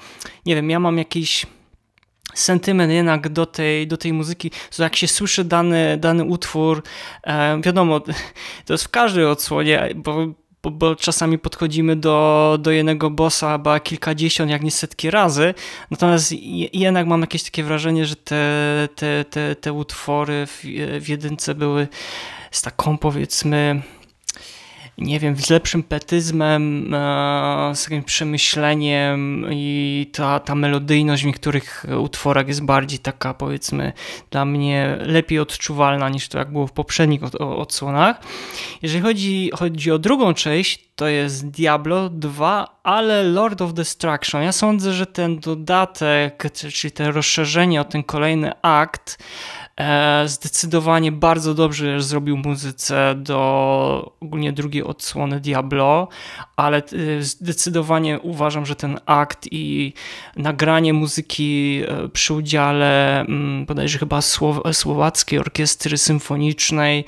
nie wiem, ja mam jakiś sentyment jednak do tej, do tej muzyki, że jak się słyszy dany, dany utwór, e, wiadomo, to jest w każdej odsłonie, bo bo, bo czasami podchodzimy do, do jednego bossa chyba kilkadziesiąt, jak nie setki razy, natomiast jednak mam jakieś takie wrażenie, że te, te, te, te utwory w, w jedynce były z taką powiedzmy nie wiem, z lepszym petyzmem, e, z takim przemyśleniem i ta, ta melodyjność w niektórych utworach jest bardziej taka, powiedzmy, dla mnie lepiej odczuwalna niż to, jak było w poprzednich odsłonach. Jeżeli chodzi, chodzi o drugą część, to jest Diablo 2, ale Lord of Destruction. Ja sądzę, że ten dodatek, czyli to rozszerzenie o ten kolejny akt, E, zdecydowanie bardzo dobrze zrobił muzyce do ogólnie drugiej odsłony Diablo, ale e, zdecydowanie uważam, że ten akt i nagranie muzyki e, przy udziale mm, bodajże chyba Słow Słowackiej Orkiestry Symfonicznej,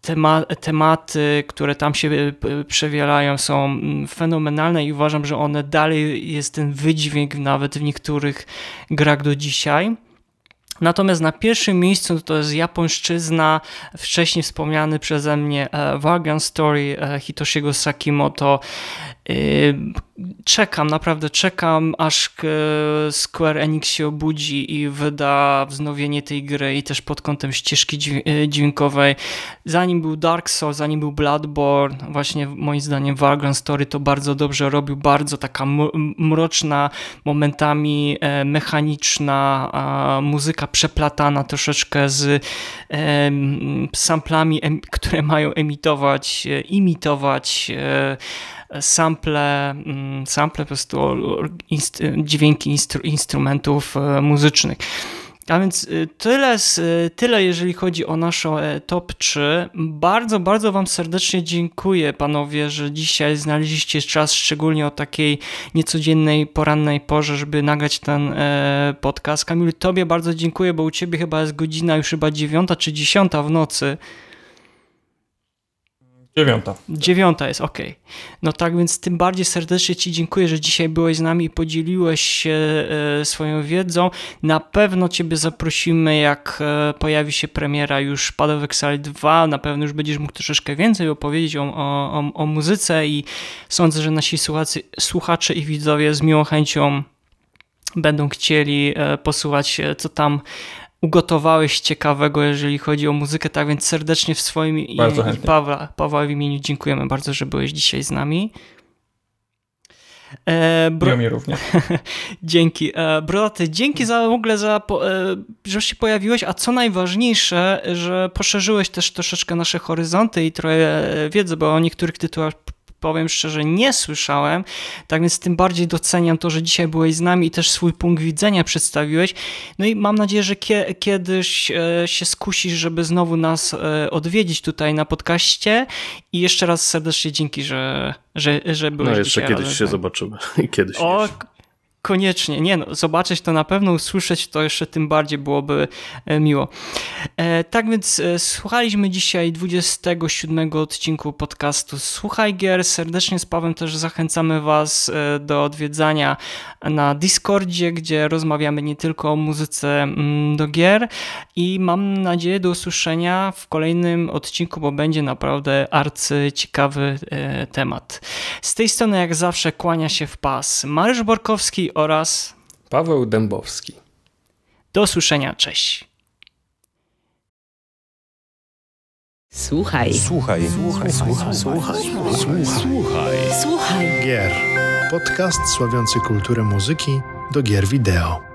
Tema, tematy, które tam się przewielają, są mm, fenomenalne i uważam, że one dalej jest ten wydźwięk nawet w niektórych grach do dzisiaj. Natomiast na pierwszym miejscu to jest japońszczyzna, wcześniej wspomniany przeze mnie Vagrant e, Story e, Hitoshiego Sakimoto. Czekam, naprawdę czekam, aż Square Enix się obudzi i wyda wznowienie tej gry i też pod kątem ścieżki y, dźwiękowej. Zanim był Dark Souls, zanim był Bloodborne, właśnie moim zdaniem Vagrant Story to bardzo dobrze robił, bardzo taka mroczna, momentami e, mechaniczna muzyka przeplatana troszeczkę z samplami, które mają emitować, e, imitować e, sample, mm, sample po prostu dźwięki instru instrumentów e, muzycznych. A więc e, tyle, e, tyle, jeżeli chodzi o naszą top 3. Bardzo, bardzo Wam serdecznie dziękuję, panowie, że dzisiaj znaleźliście czas, szczególnie o takiej niecodziennej, porannej porze, żeby nagrać ten podcast. Kamil, Tobie bardzo dziękuję, bo u Ciebie chyba jest godzina już chyba 9 czy 10 w nocy. Dziewiąta. Dziewiąta jest, ok. No tak więc tym bardziej serdecznie Ci dziękuję, że dzisiaj byłeś z nami i podzieliłeś się e, swoją wiedzą. Na pewno Ciebie zaprosimy, jak e, pojawi się premiera już Pad of 2. Na pewno już będziesz mógł troszeczkę więcej opowiedzieć o, o, o muzyce i sądzę, że nasi słuchacze, słuchacze i widzowie z miłą chęcią będą chcieli e, posłuchać, co tam ugotowałeś ciekawego, jeżeli chodzi o muzykę, tak więc serdecznie w swoim i Pawła, Pawła w imieniu dziękujemy bardzo, że byłeś dzisiaj z nami. E, bro... Ja również. dzięki. E, Brodaty, dzięki za w ogóle, za, po, e, że się pojawiłeś, a co najważniejsze, że poszerzyłeś też troszeczkę nasze horyzonty i trochę wiedzy, bo o niektórych tytułach powiem szczerze, nie słyszałem. Tak więc tym bardziej doceniam to, że dzisiaj byłeś z nami i też swój punkt widzenia przedstawiłeś. No i mam nadzieję, że kie kiedyś e, się skusisz, żeby znowu nas e, odwiedzić tutaj na podcaście. I jeszcze raz serdecznie dzięki, że, że, że byłeś. No jeszcze kiedyś się zobaczymy. Kiedyś. O, jeszcze koniecznie, nie no, zobaczyć to na pewno, usłyszeć to jeszcze tym bardziej byłoby e, miło. E, tak więc e, słuchaliśmy dzisiaj 27 odcinku podcastu Słuchaj Gier. Serdecznie z Pawem też zachęcamy Was do odwiedzania na Discordzie, gdzie rozmawiamy nie tylko o muzyce mm, do gier i mam nadzieję do usłyszenia w kolejnym odcinku, bo będzie naprawdę arcy ciekawy temat. Z tej strony jak zawsze kłania się w pas Mariusz Borkowski oraz Paweł Dębowski. Do słyszenia, cześć. Słuchaj. Słuchaj. Słuchaj. Słuchaj. Słuchaj. Słuchaj. Słuchaj. Słuchaj. Gier. Podcast sławiący kulturę muzyki do gier wideo.